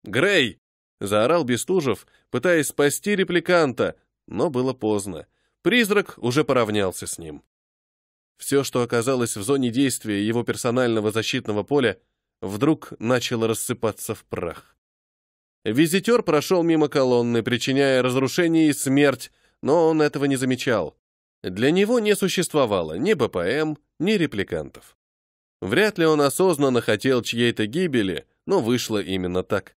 S1: «Грей!» Заорал Бестужев, пытаясь спасти репликанта, но было поздно. Призрак уже поравнялся с ним. Все, что оказалось в зоне действия его персонального защитного поля, вдруг начало рассыпаться в прах. Визитер прошел мимо колонны, причиняя разрушение и смерть, но он этого не замечал. Для него не существовало ни БПМ, ни репликантов. Вряд ли он осознанно хотел чьей-то гибели, но вышло именно так.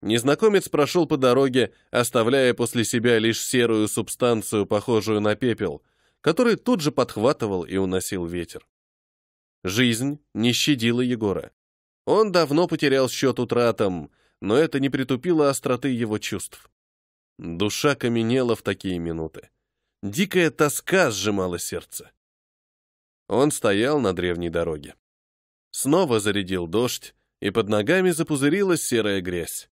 S1: Незнакомец прошел по дороге, оставляя после себя лишь серую субстанцию, похожую на пепел, который тут же подхватывал и уносил ветер. Жизнь не щадила Егора. Он давно потерял счет утратам, но это не притупило остроты его чувств. Душа каменела в такие минуты. Дикая тоска сжимала сердце. Он стоял на древней дороге. Снова зарядил дождь, и под ногами запузырилась серая грязь.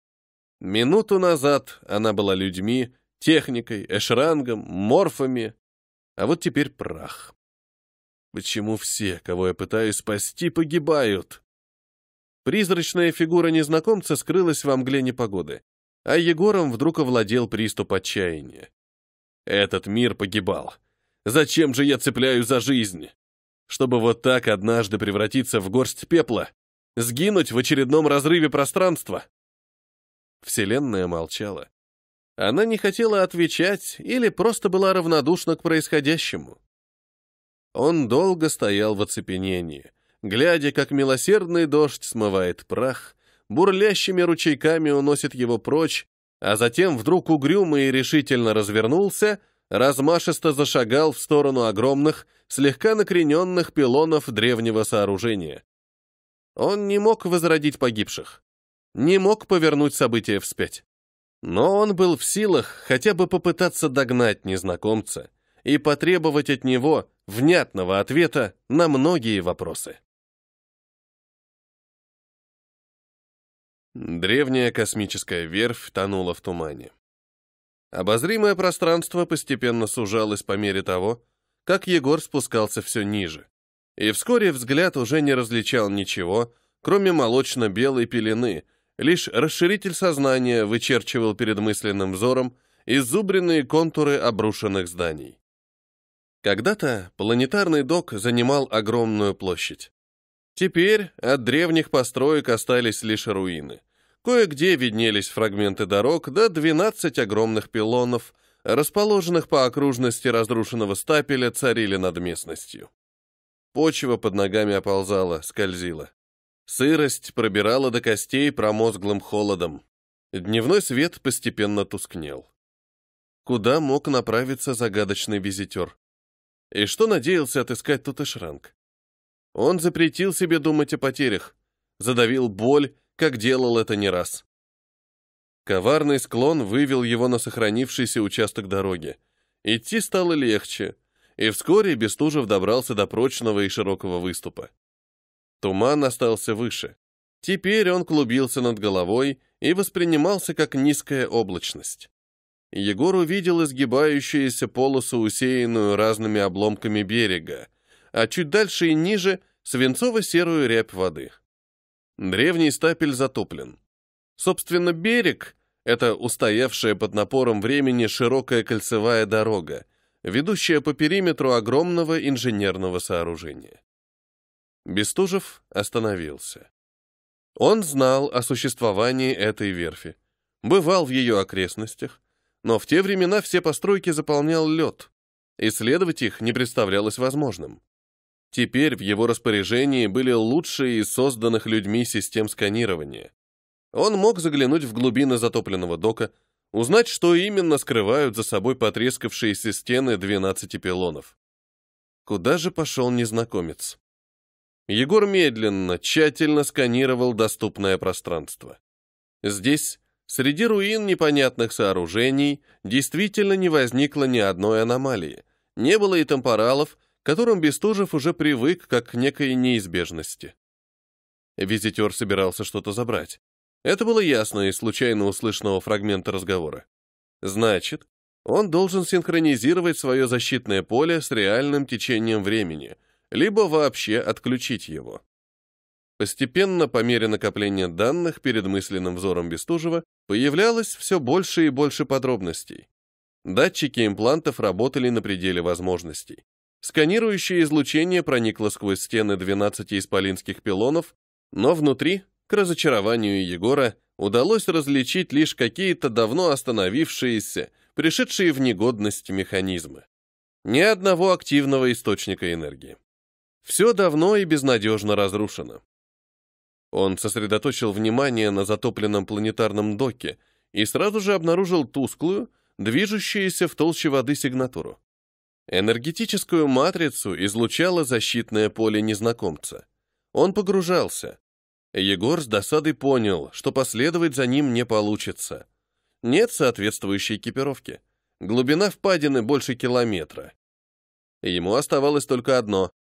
S1: Минуту назад она была людьми, техникой, эшрангом, морфами, а вот теперь прах. Почему все, кого я пытаюсь спасти, погибают? Призрачная фигура незнакомца скрылась во мгле непогоды, а Егором вдруг овладел приступ отчаяния. Этот мир погибал. Зачем же я цепляюсь за жизнь? Чтобы вот так однажды превратиться в горсть пепла, сгинуть в очередном разрыве пространства? Вселенная молчала. Она не хотела отвечать или просто была равнодушна к происходящему. Он долго стоял в оцепенении, глядя, как милосердный дождь смывает прах, бурлящими ручейками уносит его прочь, а затем вдруг угрюмо и решительно развернулся, размашисто зашагал в сторону огромных, слегка накрененных пилонов древнего сооружения. Он не мог возродить погибших не мог повернуть события вспять. Но он был в силах хотя бы попытаться догнать незнакомца и потребовать от него внятного ответа на многие вопросы. Древняя космическая верфь тонула в тумане. Обозримое пространство постепенно сужалось по мере того, как Егор спускался все ниже, и вскоре взгляд уже не различал ничего, кроме молочно-белой пелены — Лишь расширитель сознания вычерчивал перед мысленным взором изубренные контуры обрушенных зданий. Когда-то планетарный док занимал огромную площадь. Теперь от древних построек остались лишь руины. Кое-где виднелись фрагменты дорог до да 12 огромных пилонов, расположенных по окружности разрушенного стапеля, царили над местностью. Почва под ногами оползала, скользила. Сырость пробирала до костей промозглым холодом. Дневной свет постепенно тускнел. Куда мог направиться загадочный визитер? И что надеялся отыскать тут Эшранг? Он запретил себе думать о потерях, задавил боль, как делал это не раз. Коварный склон вывел его на сохранившийся участок дороги. Идти стало легче, и вскоре Бестужев добрался до прочного и широкого выступа. Туман остался выше. Теперь он клубился над головой и воспринимался как низкая облачность. Егор увидел изгибающуюся полосу, усеянную разными обломками берега, а чуть дальше и ниже — свинцово-серую рябь воды. Древний стапель затоплен. Собственно, берег — это устоявшая под напором времени широкая кольцевая дорога, ведущая по периметру огромного инженерного сооружения. Бестужев остановился. Он знал о существовании этой верфи, бывал в ее окрестностях, но в те времена все постройки заполнял лед. Исследовать их не представлялось возможным. Теперь в его распоряжении были лучшие из созданных людьми систем сканирования. Он мог заглянуть в глубины затопленного дока, узнать, что именно скрывают за собой потрескавшиеся стены 12 пилонов. Куда же пошел незнакомец? Егор медленно, тщательно сканировал доступное пространство. Здесь, среди руин непонятных сооружений, действительно не возникло ни одной аномалии. Не было и темпоралов, к которым Бестужев уже привык как к некой неизбежности. Визитер собирался что-то забрать. Это было ясно из случайно услышанного фрагмента разговора. Значит, он должен синхронизировать свое защитное поле с реальным течением времени — либо вообще отключить его. Постепенно, по мере накопления данных перед мысленным взором Бестужева, появлялось все больше и больше подробностей. Датчики имплантов работали на пределе возможностей. Сканирующее излучение проникло сквозь стены 12 исполинских пилонов, но внутри, к разочарованию Егора, удалось различить лишь какие-то давно остановившиеся, пришедшие в негодность механизмы. Ни одного активного источника энергии. Все давно и безнадежно разрушено. Он сосредоточил внимание на затопленном планетарном доке и сразу же обнаружил тусклую, движущуюся в толще воды сигнатуру. Энергетическую матрицу излучало защитное поле незнакомца. Он погружался. Егор с досадой понял, что последовать за ним не получится. Нет соответствующей экипировки. Глубина впадины больше километра. Ему оставалось только одно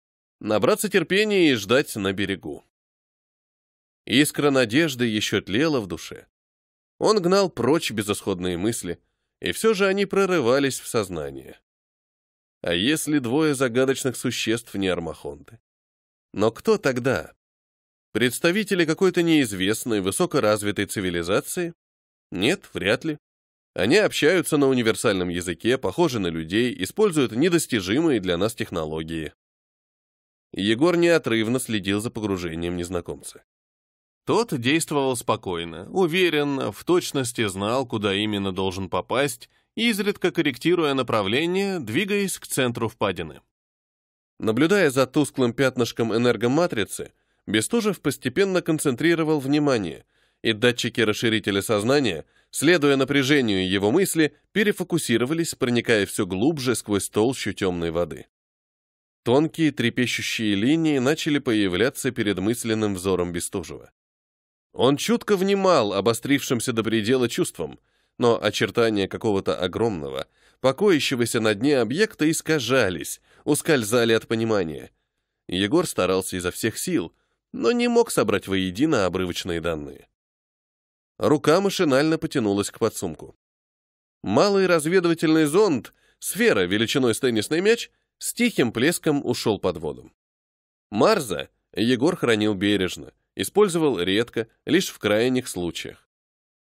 S1: Набраться терпения и ждать на берегу. Искра надежды еще тлела в душе. Он гнал прочь безысходные мысли, и все же они прорывались в сознание. А если двое загадочных существ не армахонты? Но кто тогда? Представители какой-то неизвестной, высокоразвитой цивилизации? Нет, вряд ли. Они общаются на универсальном языке, похожи на людей, используют недостижимые для нас технологии. Егор неотрывно следил за погружением незнакомца. Тот действовал спокойно, уверенно, в точности знал, куда именно должен попасть, изредка корректируя направление, двигаясь к центру впадины. Наблюдая за тусклым пятнышком энергоматрицы, Бестужев постепенно концентрировал внимание, и датчики-расширителя сознания, следуя напряжению его мысли, перефокусировались, проникая все глубже сквозь толщу темной воды. Тонкие трепещущие линии начали появляться перед мысленным взором Бестужева. Он чутко внимал обострившимся до предела чувствам, но очертания какого-то огромного, покоящегося на дне объекта искажались, ускользали от понимания. Егор старался изо всех сил, но не мог собрать воедино обрывочные данные. Рука машинально потянулась к подсумку. Малый разведывательный зонд, сфера величиной с теннисный мяч — с тихим плеском ушел под воду. Марза Егор хранил бережно, использовал редко, лишь в крайних случаях.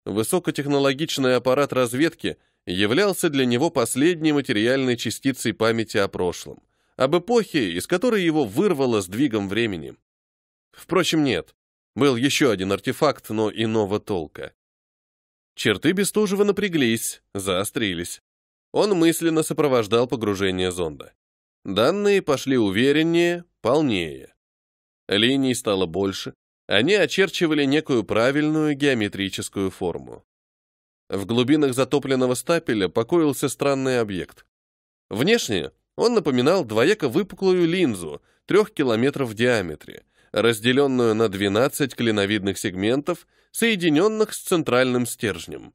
S1: Высокотехнологичный аппарат разведки являлся для него последней материальной частицей памяти о прошлом, об эпохе, из которой его вырвало сдвигом времени. Впрочем, нет. Был еще один артефакт, но иного толка. Черты Бестужева напряглись, заострились. Он мысленно сопровождал погружение зонда. Данные пошли увереннее, полнее. Линий стало больше, они очерчивали некую правильную геометрическую форму. В глубинах затопленного стапеля покоился странный объект. Внешне он напоминал двояко выпуклую линзу, трех километров в диаметре, разделенную на 12 клиновидных сегментов, соединенных с центральным стержнем.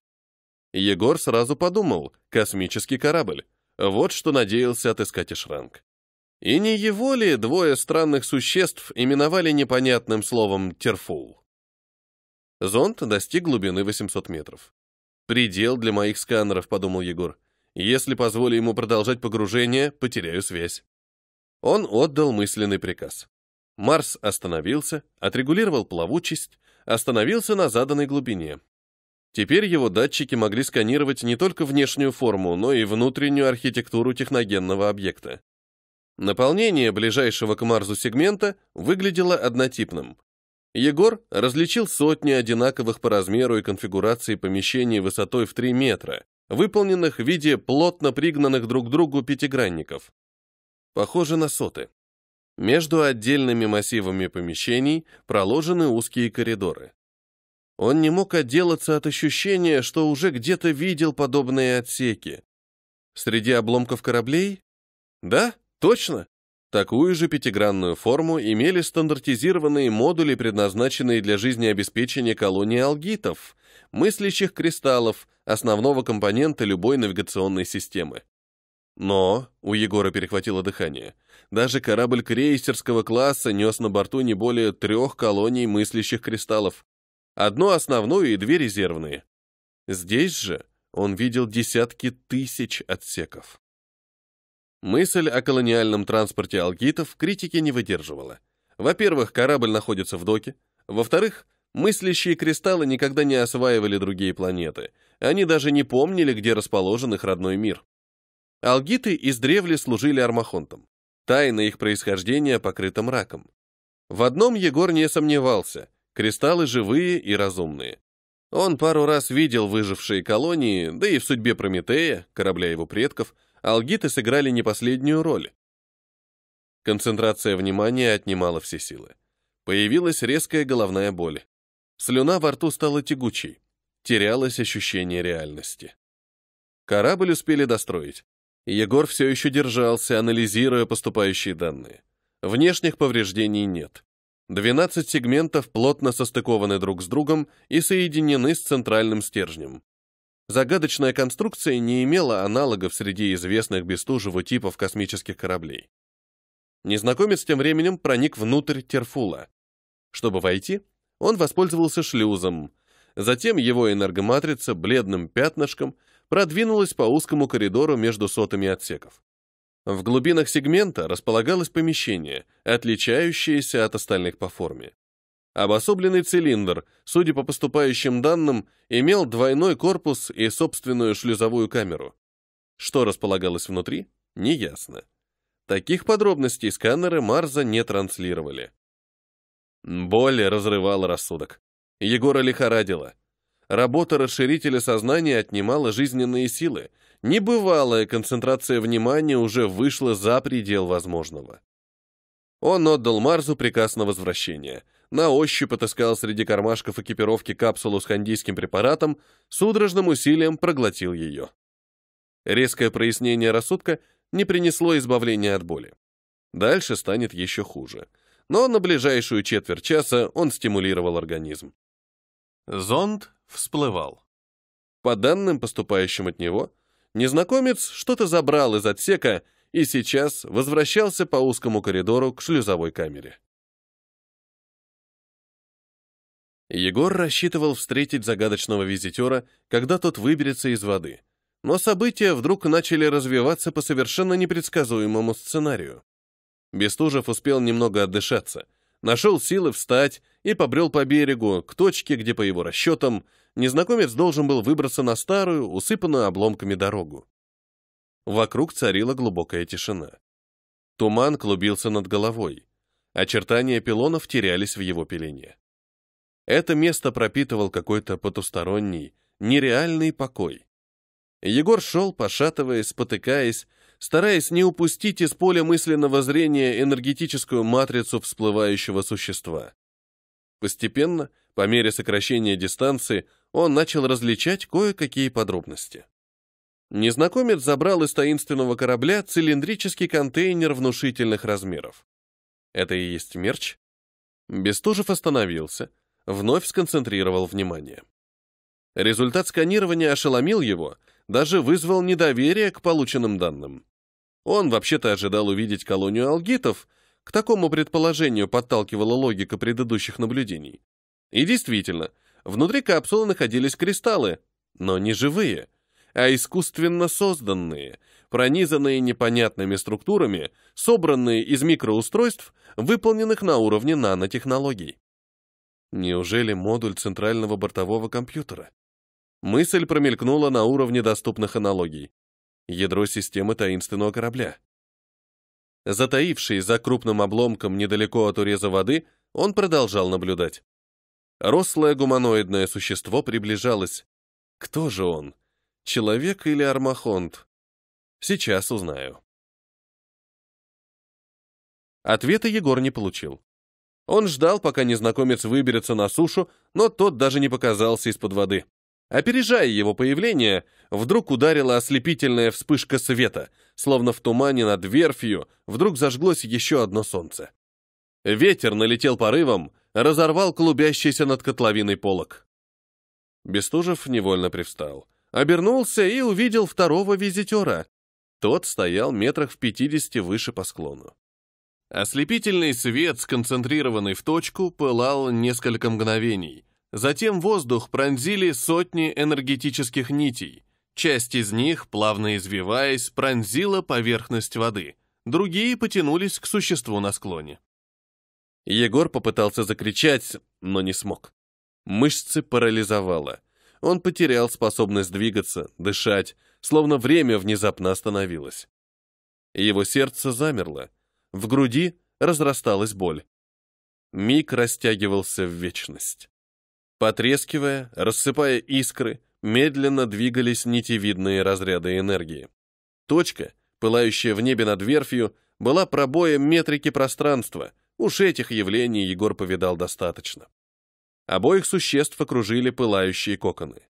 S1: Егор сразу подумал, космический корабль. Вот что надеялся отыскать Эшранг. И не его ли двое странных существ именовали непонятным словом «терфул»? Зонд достиг глубины 800 метров. «Предел для моих сканеров», — подумал Егор. «Если позволю ему продолжать погружение, потеряю связь». Он отдал мысленный приказ. Марс остановился, отрегулировал плавучесть, остановился на заданной глубине. Теперь его датчики могли сканировать не только внешнюю форму, но и внутреннюю архитектуру техногенного объекта. Наполнение ближайшего к Марсу сегмента выглядело однотипным. Егор различил сотни одинаковых по размеру и конфигурации помещений высотой в 3 метра, выполненных в виде плотно пригнанных друг к другу пятигранников. Похоже на соты. Между отдельными массивами помещений проложены узкие коридоры. Он не мог отделаться от ощущения, что уже где-то видел подобные отсеки. Среди обломков кораблей? Да, точно. Такую же пятигранную форму имели стандартизированные модули, предназначенные для жизнеобеспечения колонии алгитов, мыслящих кристаллов, основного компонента любой навигационной системы. Но, у Егора перехватило дыхание, даже корабль крейсерского класса нес на борту не более трех колоний мыслящих кристаллов. Одну основную и две резервные. Здесь же он видел десятки тысяч отсеков. Мысль о колониальном транспорте алгитов критики не выдерживала. Во-первых, корабль находится в доке. Во-вторых, мыслящие кристаллы никогда не осваивали другие планеты. Они даже не помнили, где расположен их родной мир. Алгиты издревле служили армахонтом. Тайна их происхождения покрыта мраком. В одном Егор не сомневался. Кристаллы живые и разумные. Он пару раз видел выжившие колонии, да и в судьбе Прометея, корабля его предков, алгиты сыграли не последнюю роль. Концентрация внимания отнимала все силы. Появилась резкая головная боль. Слюна во рту стала тягучей. Терялось ощущение реальности. Корабль успели достроить. Егор все еще держался, анализируя поступающие данные. Внешних повреждений нет. 12 сегментов плотно состыкованы друг с другом и соединены с центральным стержнем. Загадочная конструкция не имела аналогов среди известных Бестужеву типов космических кораблей. Незнакомец тем временем проник внутрь Терфула. Чтобы войти, он воспользовался шлюзом. Затем его энергоматрица бледным пятнышком продвинулась по узкому коридору между сотами отсеков. В глубинах сегмента располагалось помещение, отличающееся от остальных по форме. Обособленный цилиндр, судя по поступающим данным, имел двойной корпус и собственную шлюзовую камеру. Что располагалось внутри, неясно. Таких подробностей сканеры Марза не транслировали. Боль разрывала рассудок. Егора лихорадило. Работа расширителя сознания отнимала жизненные силы. Небывалая концентрация внимания уже вышла за предел возможного. Он отдал Марзу приказ на возвращение. На ощупь отыскал среди кармашков экипировки капсулу с хандийским препаратом, судорожным усилием проглотил ее. Резкое прояснение рассудка не принесло избавления от боли. Дальше станет еще хуже. Но на ближайшую четверть часа он стимулировал организм. Зонд всплывал. По данным, поступающим от него, незнакомец что-то забрал из отсека и сейчас возвращался по узкому коридору к шлюзовой камере. Егор рассчитывал встретить загадочного визитера, когда тот выберется из воды. Но события вдруг начали развиваться по совершенно непредсказуемому сценарию. Бестужев успел немного отдышаться, нашел силы встать и побрел по берегу, к точке, где, по его расчетам, незнакомец должен был выбраться на старую, усыпанную обломками дорогу. Вокруг царила глубокая тишина. Туман клубился над головой. Очертания пилонов терялись в его пелене. Это место пропитывал какой-то потусторонний, нереальный покой. Егор шел, пошатываясь, спотыкаясь, стараясь не упустить из поля мысленного зрения энергетическую матрицу всплывающего существа. Постепенно, по мере сокращения дистанции, он начал различать кое-какие подробности. Незнакомец забрал из таинственного корабля цилиндрический контейнер внушительных размеров. Это и есть мерч? Бестужев остановился, вновь сконцентрировал внимание. Результат сканирования ошеломил его, даже вызвал недоверие к полученным данным. Он вообще-то ожидал увидеть колонию алгитов, к такому предположению подталкивала логика предыдущих наблюдений. И действительно, Внутри капсулы находились кристаллы, но не живые, а искусственно созданные, пронизанные непонятными структурами, собранные из микроустройств, выполненных на уровне нанотехнологий. Неужели модуль центрального бортового компьютера? Мысль промелькнула на уровне доступных аналогий. Ядро системы таинственного корабля. Затаивший за крупным обломком недалеко от уреза воды, он продолжал наблюдать. Рослое гуманоидное существо приближалось. Кто же он? Человек или армахонт? Сейчас узнаю. Ответа Егор не получил. Он ждал, пока незнакомец выберется на сушу, но тот даже не показался из-под воды. Опережая его появление, вдруг ударила ослепительная вспышка света, словно в тумане над верфью вдруг зажглось еще одно солнце. Ветер налетел порывом, разорвал клубящийся над котловиной полог. Бестужев невольно привстал. Обернулся и увидел второго визитера. Тот стоял метрах в пятидесяти выше по склону. Ослепительный свет, сконцентрированный в точку, пылал несколько мгновений. Затем воздух пронзили сотни энергетических нитей. Часть из них, плавно извиваясь, пронзила поверхность воды. Другие потянулись к существу на склоне. Егор попытался закричать, но не смог. Мышцы парализовало. Он потерял способность двигаться, дышать, словно время внезапно остановилось. Его сердце замерло. В груди разрасталась боль. Миг растягивался в вечность. Потрескивая, рассыпая искры, медленно двигались нитевидные разряды энергии. Точка, пылающая в небе над верфью, была пробоем метрики пространства, Уж этих явлений Егор повидал достаточно. Обоих существ окружили пылающие коконы.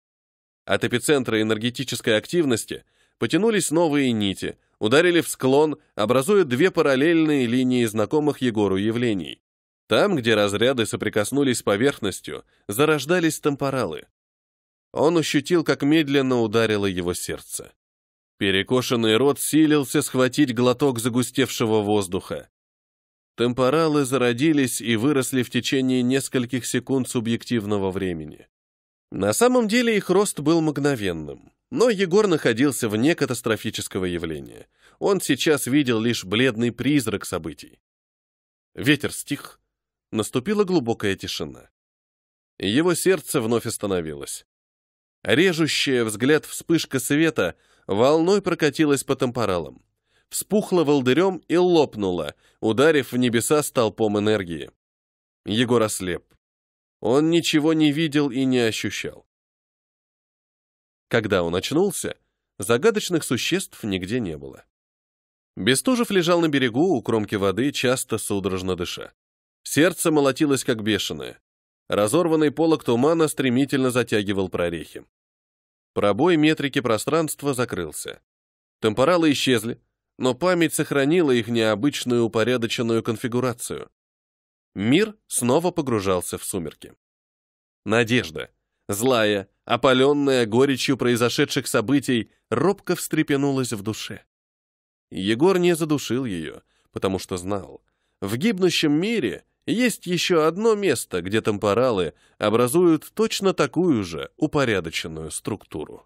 S1: От эпицентра энергетической активности потянулись новые нити, ударили в склон, образуя две параллельные линии знакомых Егору явлений. Там, где разряды соприкоснулись с поверхностью, зарождались темпоралы. Он ощутил, как медленно ударило его сердце. Перекошенный рот силился схватить глоток загустевшего воздуха. Темпоралы зародились и выросли в течение нескольких секунд субъективного времени. На самом деле их рост был мгновенным, но Егор находился вне катастрофического явления. Он сейчас видел лишь бледный призрак событий. Ветер стих, наступила глубокая тишина. Его сердце вновь остановилось. Режущая взгляд вспышка света волной прокатилась по темпоралам вспухла волдырем и лопнула, ударив в небеса столпом энергии. Егор ослеп. Он ничего не видел и не ощущал. Когда он очнулся, загадочных существ нигде не было. Бестужев лежал на берегу у кромки воды, часто судорожно дыша. Сердце молотилось как бешеное. Разорванный полог тумана стремительно затягивал прорехи. Пробой метрики пространства закрылся. Темпоралы исчезли, но память сохранила их необычную упорядоченную конфигурацию. Мир снова погружался в сумерки. Надежда, злая, опаленная горечью произошедших событий, робко встрепенулась в душе. Егор не задушил ее, потому что знал, в гибнущем мире есть еще одно место, где темпоралы образуют точно такую же упорядоченную структуру.